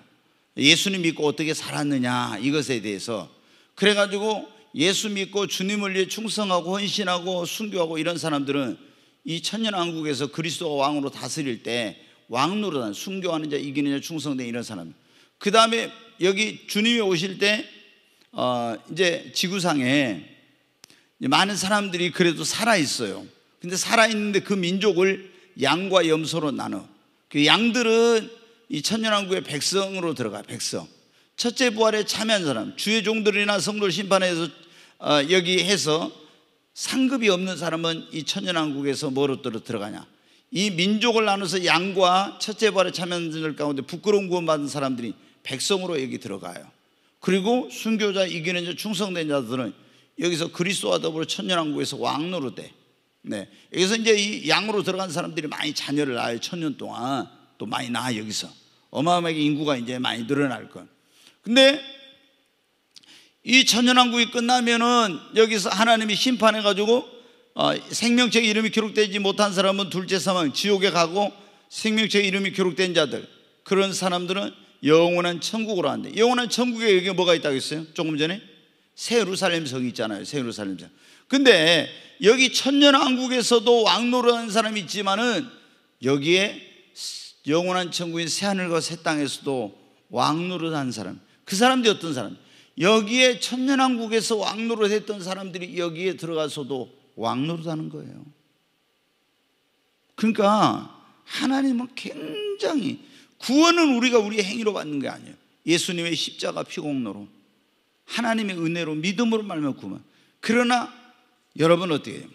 예수님 믿고 어떻게 살았느냐 이것에 대해서 그래가지고 예수 믿고 주님을 위해 충성하고 헌신하고 순교하고 이런 사람들은 이 천년왕국에서 그리스도 왕으로 다스릴 때 왕노릇한 순교하는 자 이기는 자 충성된 이런 사람 그 다음에 여기 주님이 오실 때 어, 이제 지구상에 많은 사람들이 그래도 살아있어요 근데 살아있는데 그 민족을 양과 염소로 나눠. 그 양들은 이 천년왕국의 백성으로 들어가, 백성. 첫째 부활에 참여한 사람, 주의 종들이나 성도를 심판해서, 어, 여기 해서 상급이 없는 사람은 이 천년왕국에서 뭐로 들어가냐. 이 민족을 나눠서 양과 첫째 부활에 참여한 사람 가운데 부끄러운 구원받은 사람들이 백성으로 여기 들어가요. 그리고 순교자 이기는 자, 충성된 자들은 여기서 그리스도와 더불어 천년왕국에서 왕노로 돼. 네. 여기서 이제 이 양으로 들어간 사람들이 많이 자녀를 낳아요. 천 년 동안. 또 많이 낳아, 여기서. 어마어마하게 인구가 이제 많이 늘어날 건. 근데 이 천년왕국이 끝나면은 여기서 하나님이 심판해가지고 어, 생명체 이름이 기록되지 못한 사람은 둘째 사망, 지옥에 가고 생명체 이름이 기록된 자들. 그런 사람들은 영원한 천국으로 한대. 영원한 천국에 여기 뭐가 있다고 했어요? 조금 전에? 세루살렘 성이 있잖아요. 세루살렘 성. 근데 여기 천년왕국에서도 왕노릇한 사람이 있지만은 여기에 영원한 천국인 새하늘과 새 땅에서도 왕노릇한 사람 그 사람들이 어떤 사람? 여기에 천년왕국에서 왕노릇했던 사람들이 여기에 들어가서도 왕노릇하는 거예요 그러니까 하나님은 굉장히 구원은 우리가 우리의 행위로 받는 게 아니에요 예수님의 십자가 피공로로 하나님의 은혜로 믿음으로 말면 구원 그러나 여러분 어떻게 해요?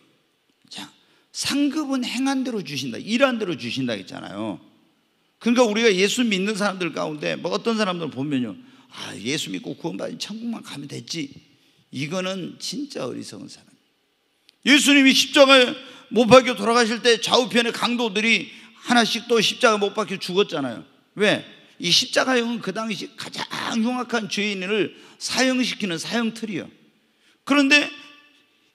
자, 상급은 행한 대로 주신다. 일한 대로 주신다 했잖아요. 그러니까 우리가 예수 믿는 사람들 가운데 뭐 어떤 사람들 보면요. 아, 예수 믿고 구원받은 천국만 가면 됐지. 이거는 진짜 어리석은 사람. 예수님이 십자가에 못 박혀 돌아가실 때 좌우편에 강도들이 하나씩 또 십자가 못 박혀 죽었잖아요. 왜? 이 십자가형은 그 당시 가장 흉악한 죄인을 사형시키는 사형틀이요. 그런데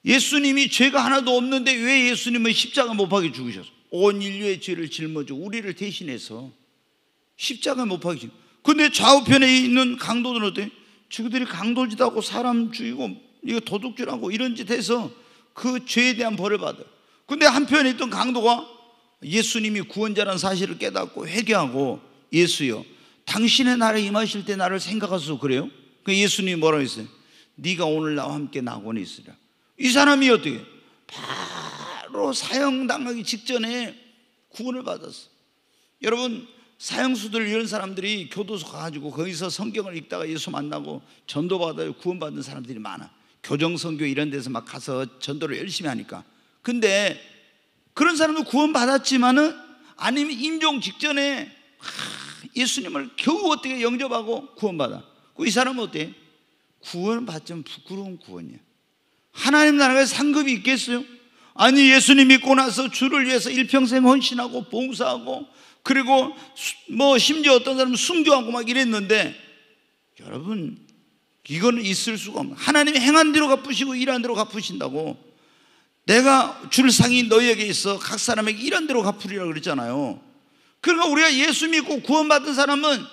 예수님이 죄가 하나도 없는데 왜 예수님은 십자가 못 박에 죽으셨어? 온 인류의 죄를 짊어져 우리를 대신해서 십자가 못 박에 죽. 근데 좌우편에 있는 강도들 어때? 저들이 강도짓하고 사람 죽이고 이거 도둑질하고 이런 짓 해서 그 죄에 대한 벌을 받아. 근데 한편에 있던 강도가 예수님이 구원자라는 사실을 깨닫고 회개하고 예수여 당신의 나라에 임하실 때 나를 생각하소 그래요? 그 예수님이 뭐라고 했어요? 네가 오늘 나와 함께 낙원에 있으라. 이 사람이 어떻게 바로 사형당하기 직전에 구원을 받았어. 여러분 사형수들 이런 사람들이 교도소 가가지고 거기서 성경을 읽다가 예수 만나고 전도받아요 구원받는 사람들이 많아. 교정선교 이런 데서 막 가서 전도를 열심히 하니까. 근데 그런 사람도 구원받았지만은 아니면 임종 직전에 예수님을 겨우 어떻게 영접하고 구원받아. 이 사람은 어때? 구원받지만 부끄러운 구원이야. 하나님 나라에 상급이 있겠어요? 아니 예수님 믿고 나서 주를 위해서 일평생 헌신하고 봉사하고 그리고 뭐 심지어 어떤 사람은 순교하고 막 이랬는데 여러분 이건 있을 수가 없는 하나님이 행한 대로 갚으시고 일한 대로 갚으신다고 내가 줄 상이 너희에게 있어 각 사람에게 일한 대로 갚으리라 그랬잖아요 그러니까 우리가 예수 믿고 구원받은 사람은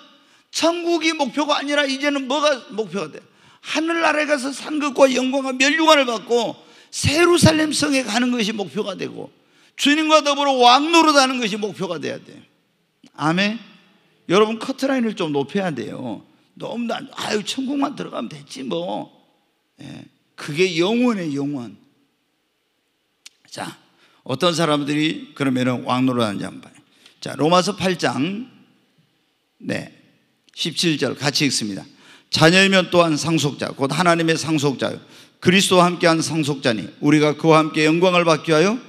천국이 목표가 아니라 이제는 뭐가 목표가 돼? 하늘나라에 가서 상급과 영광과 멸류관을 받고 세루살렘 성에 가는 것이 목표가 되고 주님과 더불어 왕노릇 하는 것이 목표가 돼야 돼 아멘. 여러분 커트라인을 좀 높여야 돼요. 너무 나 아유 천국만 들어가면 됐지 뭐. 예, 그게 영원의 영원. 자, 어떤 사람들이 그러면은 왕노릇 하는지 한 자, 로마서 8장 네. 17절 같이 읽습니다. 자녀이면 또한 상속자, 곧 하나님의 상속자요. 그리스도와 함께한 상속자니 우리가 그와 함께 영광을 받기 하여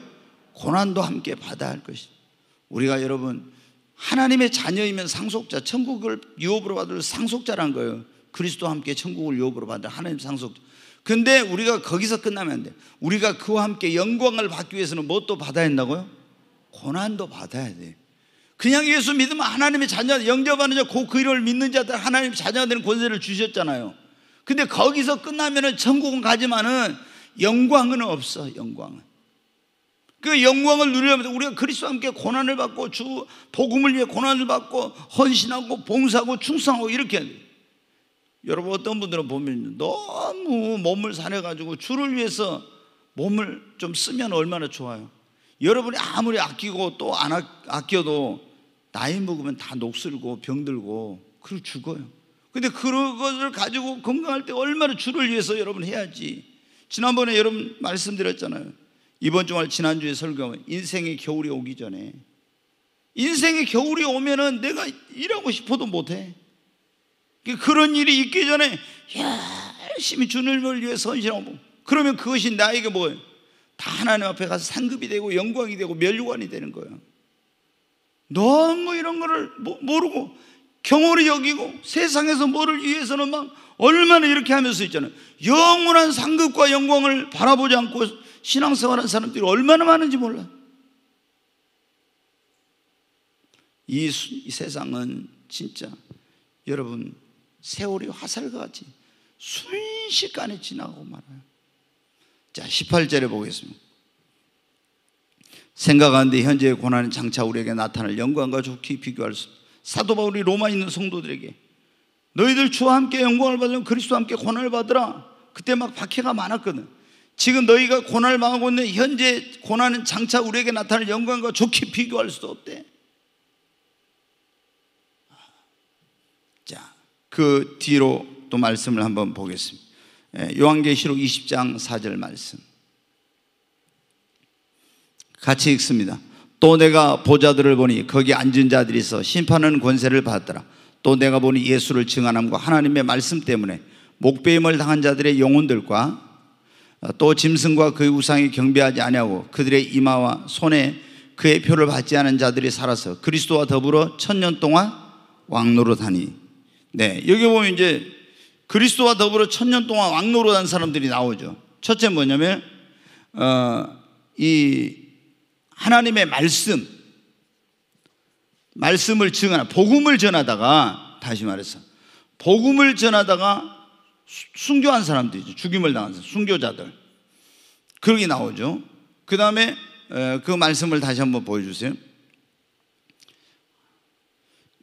고난도 함께 받아야 할 것이다. 우리가 여러분 하나님의 자녀이면 상속자, 천국을 유업으로 받을 상속자란 거예요. 그리스도와 함께 천국을 유업으로 받을 하나님 상속자. 근데 우리가 거기서 끝나면 안 돼. 우리가 그와 함께 영광을 받기 위해서는 뭣도 뭐 받아야 한다고요? 고난도 받아야 돼. 그냥 예수 믿으면 하나님의 자녀, 영접하는 자, 곧그 이름을 믿는 자들 하나님의 자녀가 되는 권세를 주셨잖아요. 근데 거기서 끝나면은 천국은 가지만은 영광은 없어, 영광은. 그 영광을 누리려면 우리가 그리스도와 함께 고난을 받고 주 복음을 위해 고난을 받고 헌신하고 봉사하고 충성하고 이렇게 해야 돼요. 여러분 어떤 분들은 보면 너무 몸을 사내 가지고 주를 위해서 몸을 좀 쓰면 얼마나 좋아요. 여러분이 아무리 아끼고 또 안 아껴도 나이 먹으면 다 녹슬고 병들고 그리고 죽어요. 근데 그것을 가지고 건강할 때 얼마나 주를 위해서 여러분 해야지. 지난번에 여러분 말씀드렸잖아요. 이번 주말 지난주에 설교하면 인생의 겨울이 오기 전에 인생의 겨울이 오면은 내가 일하고 싶어도 못해. 그런 일이 있기 전에 열심히 주님을 위해 선신하고 뭐. 그러면 그것이 나에게 뭐예요? 다 하나님 앞에 가서 상급이 되고 영광이 되고 멸류관이 되는 거예요. 너무 이런 거를 모르고 경홀히 여기고 세상에서 뭐를 위해서는 막 얼마나 이렇게 하면서 있잖아요. 영원한 상급과 영광을 바라보지 않고 신앙생활하는 사람들이 얼마나 많은지 몰라. 이, 이 세상은 진짜 여러분 세월이 화살같이 순식간에 지나고 가 말아요. 자, 18절에 보겠습니다. 생각하는데 현재의 고난은 장차 우리에게 나타날 영광과 좋게 비교할 수 사도 바울이 로마 에 있는 성도들에게 너희들 주와 함께 영광을 받으면 그리스도와 함께 고난을 받으라. 그때 막 박해가 많았거든. 지금 너희가 고난을 망하고 있는 현재 고난은 장차 우리에게 나타날 영광과 좋게 비교할 수도 없대. 자, 그 뒤로 또 말씀을 한번 보겠습니다. 예, 요한계시록 20장 4절 말씀. 같이 읽습니다. 또 내가 보자들을 보니 거기 앉은 자들이 있어 심판하는 권세를 받더라. 또 내가 보니 예수를 증언함과 하나님의 말씀 때문에 목배임을 당한 자들의 영혼들과 또 짐승과 그의 우상이 경배하지 아니하고 그들의 이마와 손에 그의 표를 받지 않은 자들이 살아서 그리스도와 더불어 천년 동안 왕노릇하니 네 여기 보면 이제 그리스도와 더불어 천년 동안 왕노릇한 사람들이 나오죠 첫째 뭐냐면 어, 이 하나님의 말씀, 말씀을 증하는, 복음을 전하다가, 다시 말해서, 복음을 전하다가 순교한 사람도 있죠. 죽임을 당한 사람, 순교자들. 그러게 나오죠. 그 다음에 그 말씀을 다시 한번 보여주세요.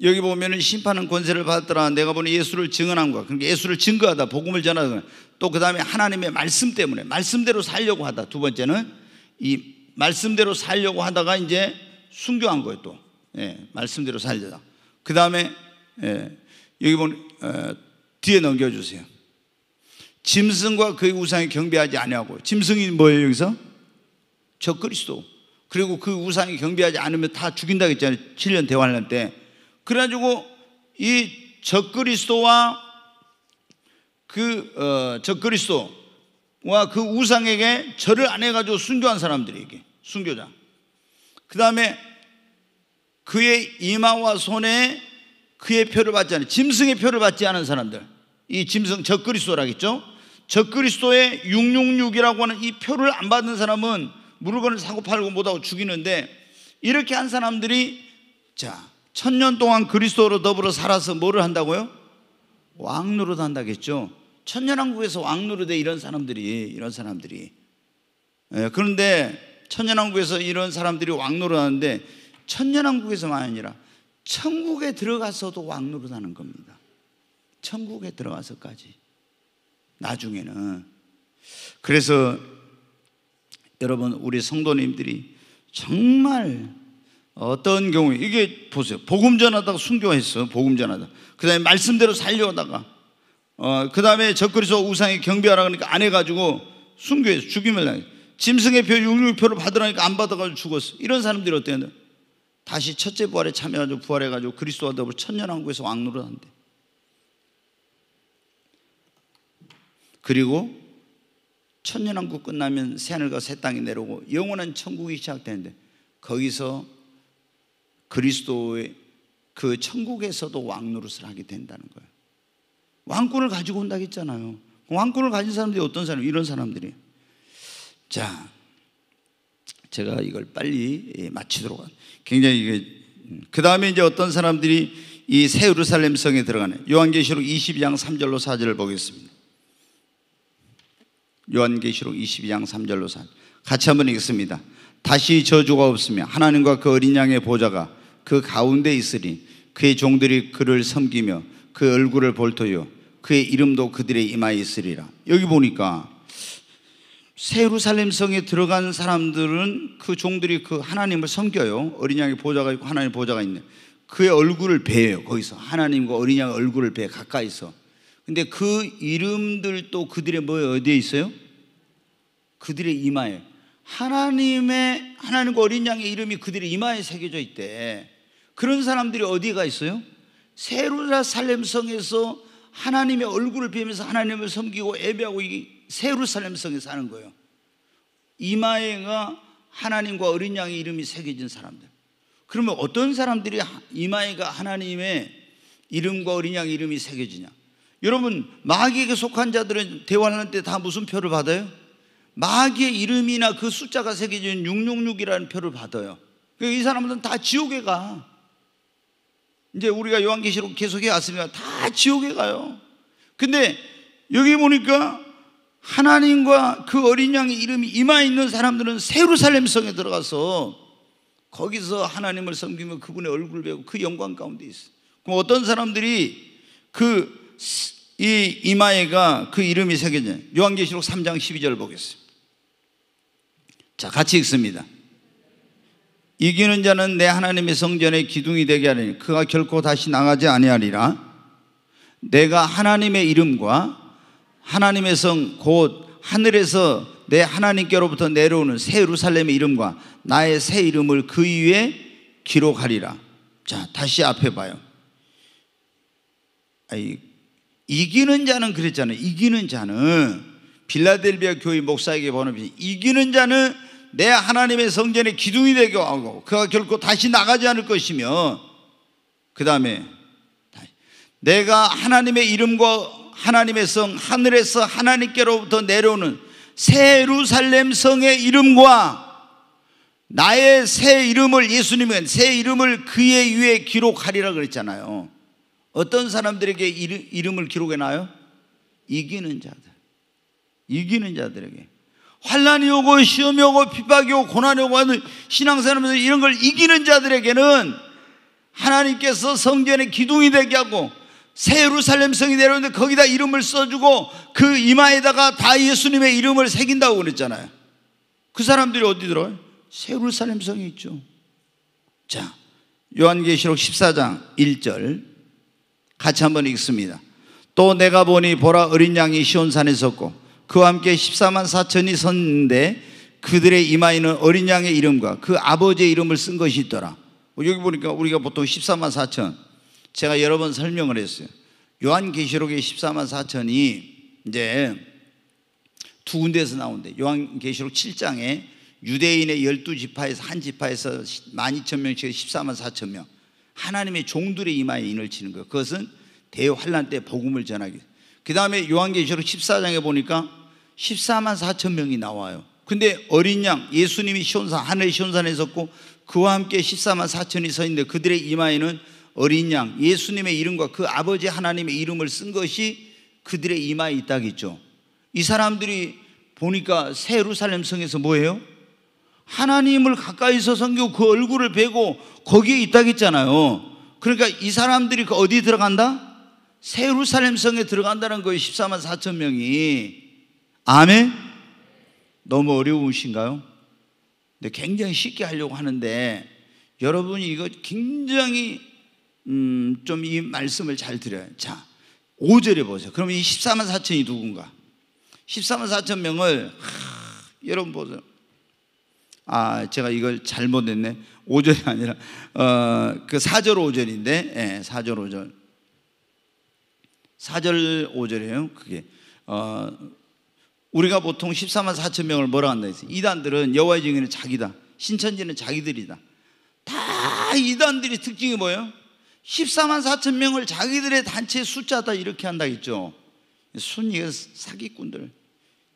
여기 보면 심판은 권세를 받더라. 내가 보니 예수를 증언한 거야. 그러니까 예수를 증거하다. 복음을 전하다. 또 그 다음에 하나님의 말씀 때문에 말씀대로 살려고 하다. 두 번째는 이 말씀대로 살려고 하다가 이제 순교한 거예요 또 예, 말씀대로 살려다 그 다음에 예, 여기 보면 어, 뒤에 넘겨주세요 짐승과 그의 우상에 경배하지 아니하고 짐승이 뭐예요 여기서? 저 그리스도 그리고 그 우상에 경배하지 않으면 다죽인다그랬잖아요 7년 대화환는때 그래가지고 이 적그리스도와 그 어, 적그리스도 와그 우상에게 절을 안 해가지고 순교한 사람들에게 순교자. 그 다음에 그의 이마와 손에 그의 표를 받지 않은 짐승의 표를 받지 않은 사람들. 이 짐승 적그리스도라겠죠. 적그리스도의 666이라고 하는 이 표를 안 받는 사람은 물건을 사고 팔고 못하고 죽이는데 이렇게 한 사람들이 자 천년 동안 그리스도로 더불어 살아서 뭐를 한다고요? 왕 노릇 한다겠죠. 천년왕국에서 왕노릇에 이런 사람들이 이런 사람들이 예, 그런데 천년왕국에서 이런 사람들이 왕노릇하는데 천년왕국에서만 아니라 천국에 들어가서도 왕노릇하는 겁니다. 천국에 들어가서까지 나중에는 그래서 여러분 우리 성도님들이 정말 어떤 경우에 이게 보세요. 복음 전하다가 순교했어. 복음 전하다. 그다음에 말씀대로 살려다가 어, 그 다음에 적그리스도 우상이경비하라 그러니까 안 해가지고 순교해서 죽임을 당해. 짐승의 표, 육류표를 받으라니까 안 받아가지고 죽었어. 이런 사람들이 어땠게 한다? 시 첫째 부활에 참여해가지고 부활해가지고 그리스도와 더불어 천년왕국에서 왕노릇 한대. 그리고 천년왕국 끝나면 새하늘과 새 땅이 내려오고 영원한 천국이 시작되는데 거기서 그리스도의 그 천국에서도 왕노릇을 하게 된다는 거예요. 왕권을 가지고 온다 했잖아요. 그 왕권을 가진 사람들이 어떤 사람? 이런 사람들이. 자, 제가 이걸 빨리 예, 마치도록 한. 굉장히 이게 음, 그 다음에 이제 어떤 사람들이 이새 예루살렘 성에 들어가는 요한계시록 22장 3절로 4절을 보겠습니다. 요한계시록 22장 3절로 4절. 같이 한번 읽습니다. 다시 저주가 없으며 하나님과 그 어린 양의 보좌가 그 가운데 있으니 그의 종들이 그를 섬기며 그 얼굴을 볼터요 그의 이름도 그들의 이마에 있으리라. 여기 보니까 세루살렘 성에 들어간 사람들은 그 종들이 그 하나님을 섬겨요. 어린 양의 보좌가 있고 하나님 보좌가 있네. 그의 얼굴을 베요. 거기서 하나님과 어린 양의 얼굴을 베 가까이서. 근데 그 이름들도 그들의 뭐 어디에 있어요? 그들의 이마에 하나님의 하나님과 어린 양의 이름이 그들의 이마에 새겨져 있대. 그런 사람들이 어디가 있어요? 세루살렘성에서 하나님의 얼굴을 비면서 하나님을 섬기고 예배하고 이 세루살렘성에서 하는 거예요. 이마에가 하나님과 어린 양의 이름이 새겨진 사람들. 그러면 어떤 사람들이 이마에가 하나님의 이름과 어린 양의 이름이 새겨지냐? 여러분 마귀에게 속한 자들은 대화하는 때 다 무슨 표를 받아요? 마귀의 이름이나 그 숫자가 새겨진 666이라는 표를 받아요. 그러니까 이 사람들은 다 지옥에 가. 이제 우리가 요한계시록 계속해 왔습니다. 다 지옥에 가요. 근데 여기 보니까 하나님과 그 어린 양의 이름이 임하 있는 사람들은 세루살렘 성에 들어가서 거기서 하나님을 섬기며 그분의 얼굴을 배고그 영광 가운데 있어. 그럼 어떤 사람들이 그 이 이마에가 그 이름이 새겨져. 요한계시록 3장 12절 보겠습니다. 자, 같이 읽습니다. 이기는 자는 내 하나님의 성전의 기둥이 되게 하리니 그가 결코 다시 나가지 아니하리라. 내가 하나님의 이름과 하나님의 성 곧 하늘에서 내 하나님께로부터 내려오는 새 예루살렘의 이름과 나의 새 이름을 그 위에 기록하리라. 자, 다시 앞에 봐요. 아이, 이기는 자는 그랬잖아요. 이기는 자는 빌라델비아 교회 목사에게 번호비 이기는 자는 내 하나님의 성전의 기둥이 되게 하고 그가 결코 다시 나가지 않을 것이며 그 다음에 내가 하나님의 이름과 하나님의 성 하늘에서 하나님께로부터 내려오는 세루살렘 성의 이름과 나의 새 이름을 예수님은 새 이름을 그의 위에 기록하리라 그랬잖아요. 어떤 사람들에게 이름을 기록해 놔요? 이기는 자들. 이기는 자들에게. 환란이 오고 시험이 오고 핍박이 오고 고난이 오고 하는 신앙생활하서 이런 걸 이기는 자들에게는 하나님께서 성전의 기둥이 되게 하고 새 예루살렘 성이 내려오는데 거기다 이름을 써주고 그 이마에다가 다 예수님의 이름을 새긴다고 그랬잖아요. 그 사람들이 어디 들어요? 새 예루살렘 성이 있죠. 자, 요한계시록 14장 1절 같이 한번 읽습니다. 또 내가 보니 보라 어린 양이 시온산에 섰고 그와 함께 14만 4천이 섰는데 그들의 이마에는 어린 양의 이름과 그 아버지의 이름을 쓴 것이 있더라. 여기 보니까 우리가 보통 14만 4천. 제가 여러 번 설명을 했어요. 요한계시록의 14만 4천이 이제 두 군데에서 나온대. 요한계시록 7장에 유대인의 12지파에서 한 지파에서 12,000명씩 14만 4천명. 하나님의 종들의 이마에 인을 치는 거. 그것은 대환란 때 복음을 전하기. 그 다음에 요한계시록 14장에 보니까 14만 4천 명이 나와요. 근데 어린 양 예수님이 시온산 하늘 시온산에 섰고 그와 함께 14만 4천이 서 있는데 그들의 이마에는 어린 양 예수님의 이름과 그 아버지 하나님의 이름을 쓴 것이 그들의 이마에 있다겠죠. 이 사람들이 보니까 새루살렘 성에서 뭐예요? 하나님을 가까이서 섬기고 그 얼굴을 베고 거기에 있다겠잖아요. 그러니까 이 사람들이 그 어디 들어간다? 세루살렘 성에 들어간다는 거예요. 14만 4천 명이. 아멘? 너무 어려우신가요? 근데 굉장히 쉽게 하려고 하는데 여러분이 이거 굉장히 음, 좀 이 말씀을 잘 드려요. 자, 5절에 보세요. 그럼 이 14만 4천이 누군가? 14만 4천 명을 하, 여러분 보세요. 아, 제가 이걸 잘못했네. 5절이 아니라 어, 그 4절 5절인데. 예, 4절 5절. 4절 5절이에요. 그게 어, 우리가 보통 14만 4천 명을 뭐라 한다 했어요. 이단들은 여와의 증인은 자기다. 신천지는 자기들이다. 다 이단들이 특징이 뭐예요? 14만 4천 명을 자기들의 단체 숫자다 이렇게 한다 했죠. 순위의 사기꾼들.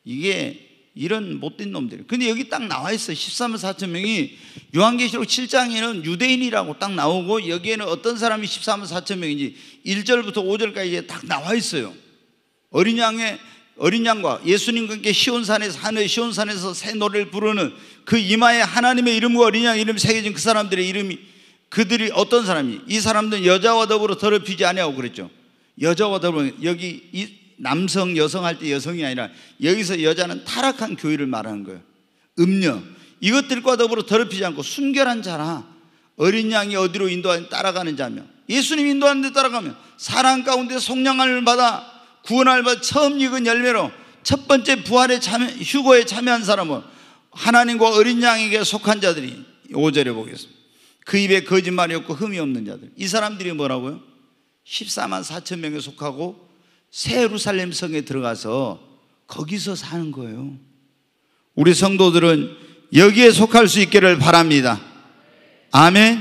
이게 이런 못된 놈들. 근데 여기 딱 나와 있어. 13만 4천 명이 요한계시록 7장에는 유대인이라고 딱 나오고 여기에는 어떤 사람이 13만 4천 명인지 1절부터 5절까지 딱 나와 있어요. 어린 양의 어린 양과 예수님과 함께 시온산에서 하늘 시온산에서 새 노래를 부르는 그 이마에 하나님의 이름과 어린 양 이름 새겨진 그 사람들의 이름이 그들이 어떤 사람이 이 사람들은 여자와 더불어 더럽히지 아니하고 그랬죠. 여자와 더불어 여기 남성 여성 할 때 여성이 아니라 여기서 여자는 타락한 교회를 말하는 거예요. 음녀 이것들과 더불어 더럽히지 않고 순결한 자라 어린 양이 어디로 인도하는 따라가는 자며 예수님 인도하는 데 따라가면 사랑 가운데 성령을 받아 구원을 받아 처음 익은 열매로 첫 번째 부활의 참여, 휴거에 참여한 사람은 하나님과 어린 양에게 속한 자들이 5절에 보겠습니다. 그 입에 거짓말이 없고 흠이 없는 자들. 이 사람들이 뭐라고요? 14만 4천 명에 속하고 새 예루살렘 성에 들어가서 거기서 사는 거예요. 우리 성도들은 여기에 속할 수 있기를 바랍니다. 아멘.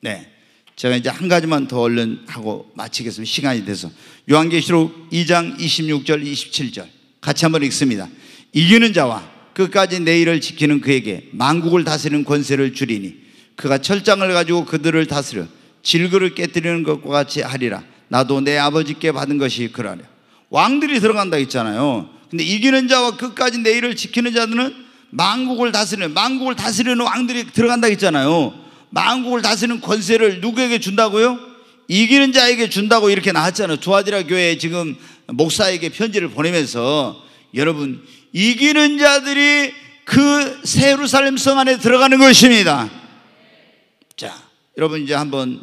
네. 제가 이제 한 가지만 더 얼른 하고 마치겠습니다. 시간이 돼서. 요한계시록 2장 26절, 27절. 같이 한번 읽습니다. 이기는 자와 끝까지 내 일을 지키는 그에게 만국을 다스리는 권세를 주리니 그가 철장을 가지고 그들을 다스려 질그를 깨뜨리는 것과 같이 하리라. 나도 내 아버지께 받은 것이 그러하니 왕들이 들어간다 했잖아요. 근데 이기는 자와 끝까지 내 일을 지키는 자들은 망국을 다스리는 망국을 다스리는 왕들이 들어간다 했잖아요. 망국을 다스리는 권세를 누구에게 준다고요? 이기는 자에게 준다고 이렇게 나왔잖아요. 두아디라 교회 지금 목사에게 편지를 보내면서 여러분 이기는 자들이 그 세루살렘 성 안에 들어가는 것입니다. 자, 여러분 이제 한번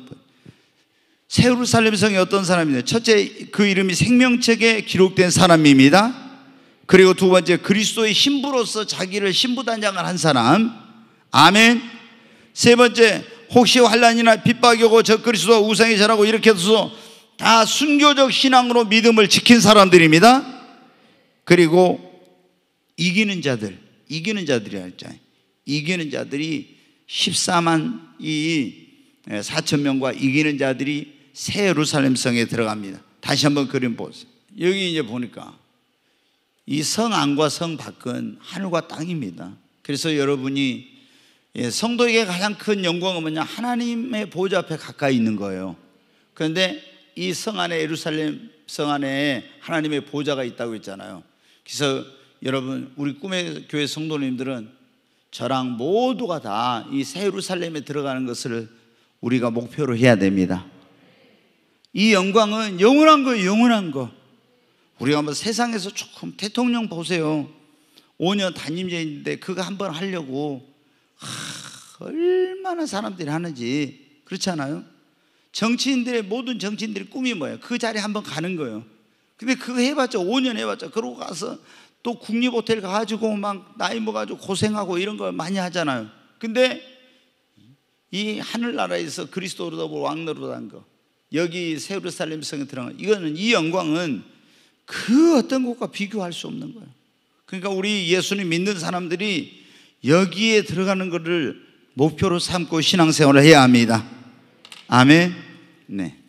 세 예루살렘 성이 어떤 사람이냐? 첫째 그 이름이 생명책에 기록된 사람입니다. 그리고 두 번째 그리스도의 신부로서 자기를 신부단장을 한 사람. 아멘. 세 번째 혹시 환란이나 핍박이 고저그리스도 우상이 절하고 이렇게 해서 다 순교적 신앙으로 믿음을 지킨 사람들입니다. 그리고 이기는 자들, 이기는 자들이 할자 이기는 자들이 14만 이 4천 명과 이기는 자들이 새 예루살렘 성에 들어갑니다. 다시 한번 그림 보세요. 여기 이제 보니까 이 성 안과 성 밖은 하늘과 땅입니다. 그래서 여러분이 예, 성도에게 가장 큰 영광은 뭐냐? 하나님의 보좌 앞에 가까이 있는 거예요. 그런데 이 성 안에 예루살렘 성 안에 하나님의 보좌가 있다고 했잖아요. 그래서 여러분 우리 꿈의 교회 성도님들은 저랑 모두가 다 이 새 예루살렘에 들어가는 것을 우리가 목표로 해야 됩니다. 이 영광은 영원한 거예요, 영원한 거. 우리 한번 세상에서 조금 대통령 보세요. 5년 단임제인데 그거 한번 하려고 하, 얼마나 사람들이 하는지 그렇잖아요. 정치인들의 모든 정치인들의 꿈이 뭐예요? 그 자리 한번 가는 거예요. 근데 그거 해봤자 5년 해봤자 그러고 가서 또 국립 호텔 가지고막 나이 먹어가지고 고생하고 이런 걸 많이 하잖아요. 근데 이 하늘나라에서 그리스도로 더불어 왕노릇한 거 여기 세루살렘 성에 들어가 이거는 이 영광은 그 어떤 것과 비교할 수 없는 거예요. 그러니까 우리 예수님 믿는 사람들이 여기에 들어가는 것을 목표로 삼고 신앙생활을 해야 합니다. 아멘. 네.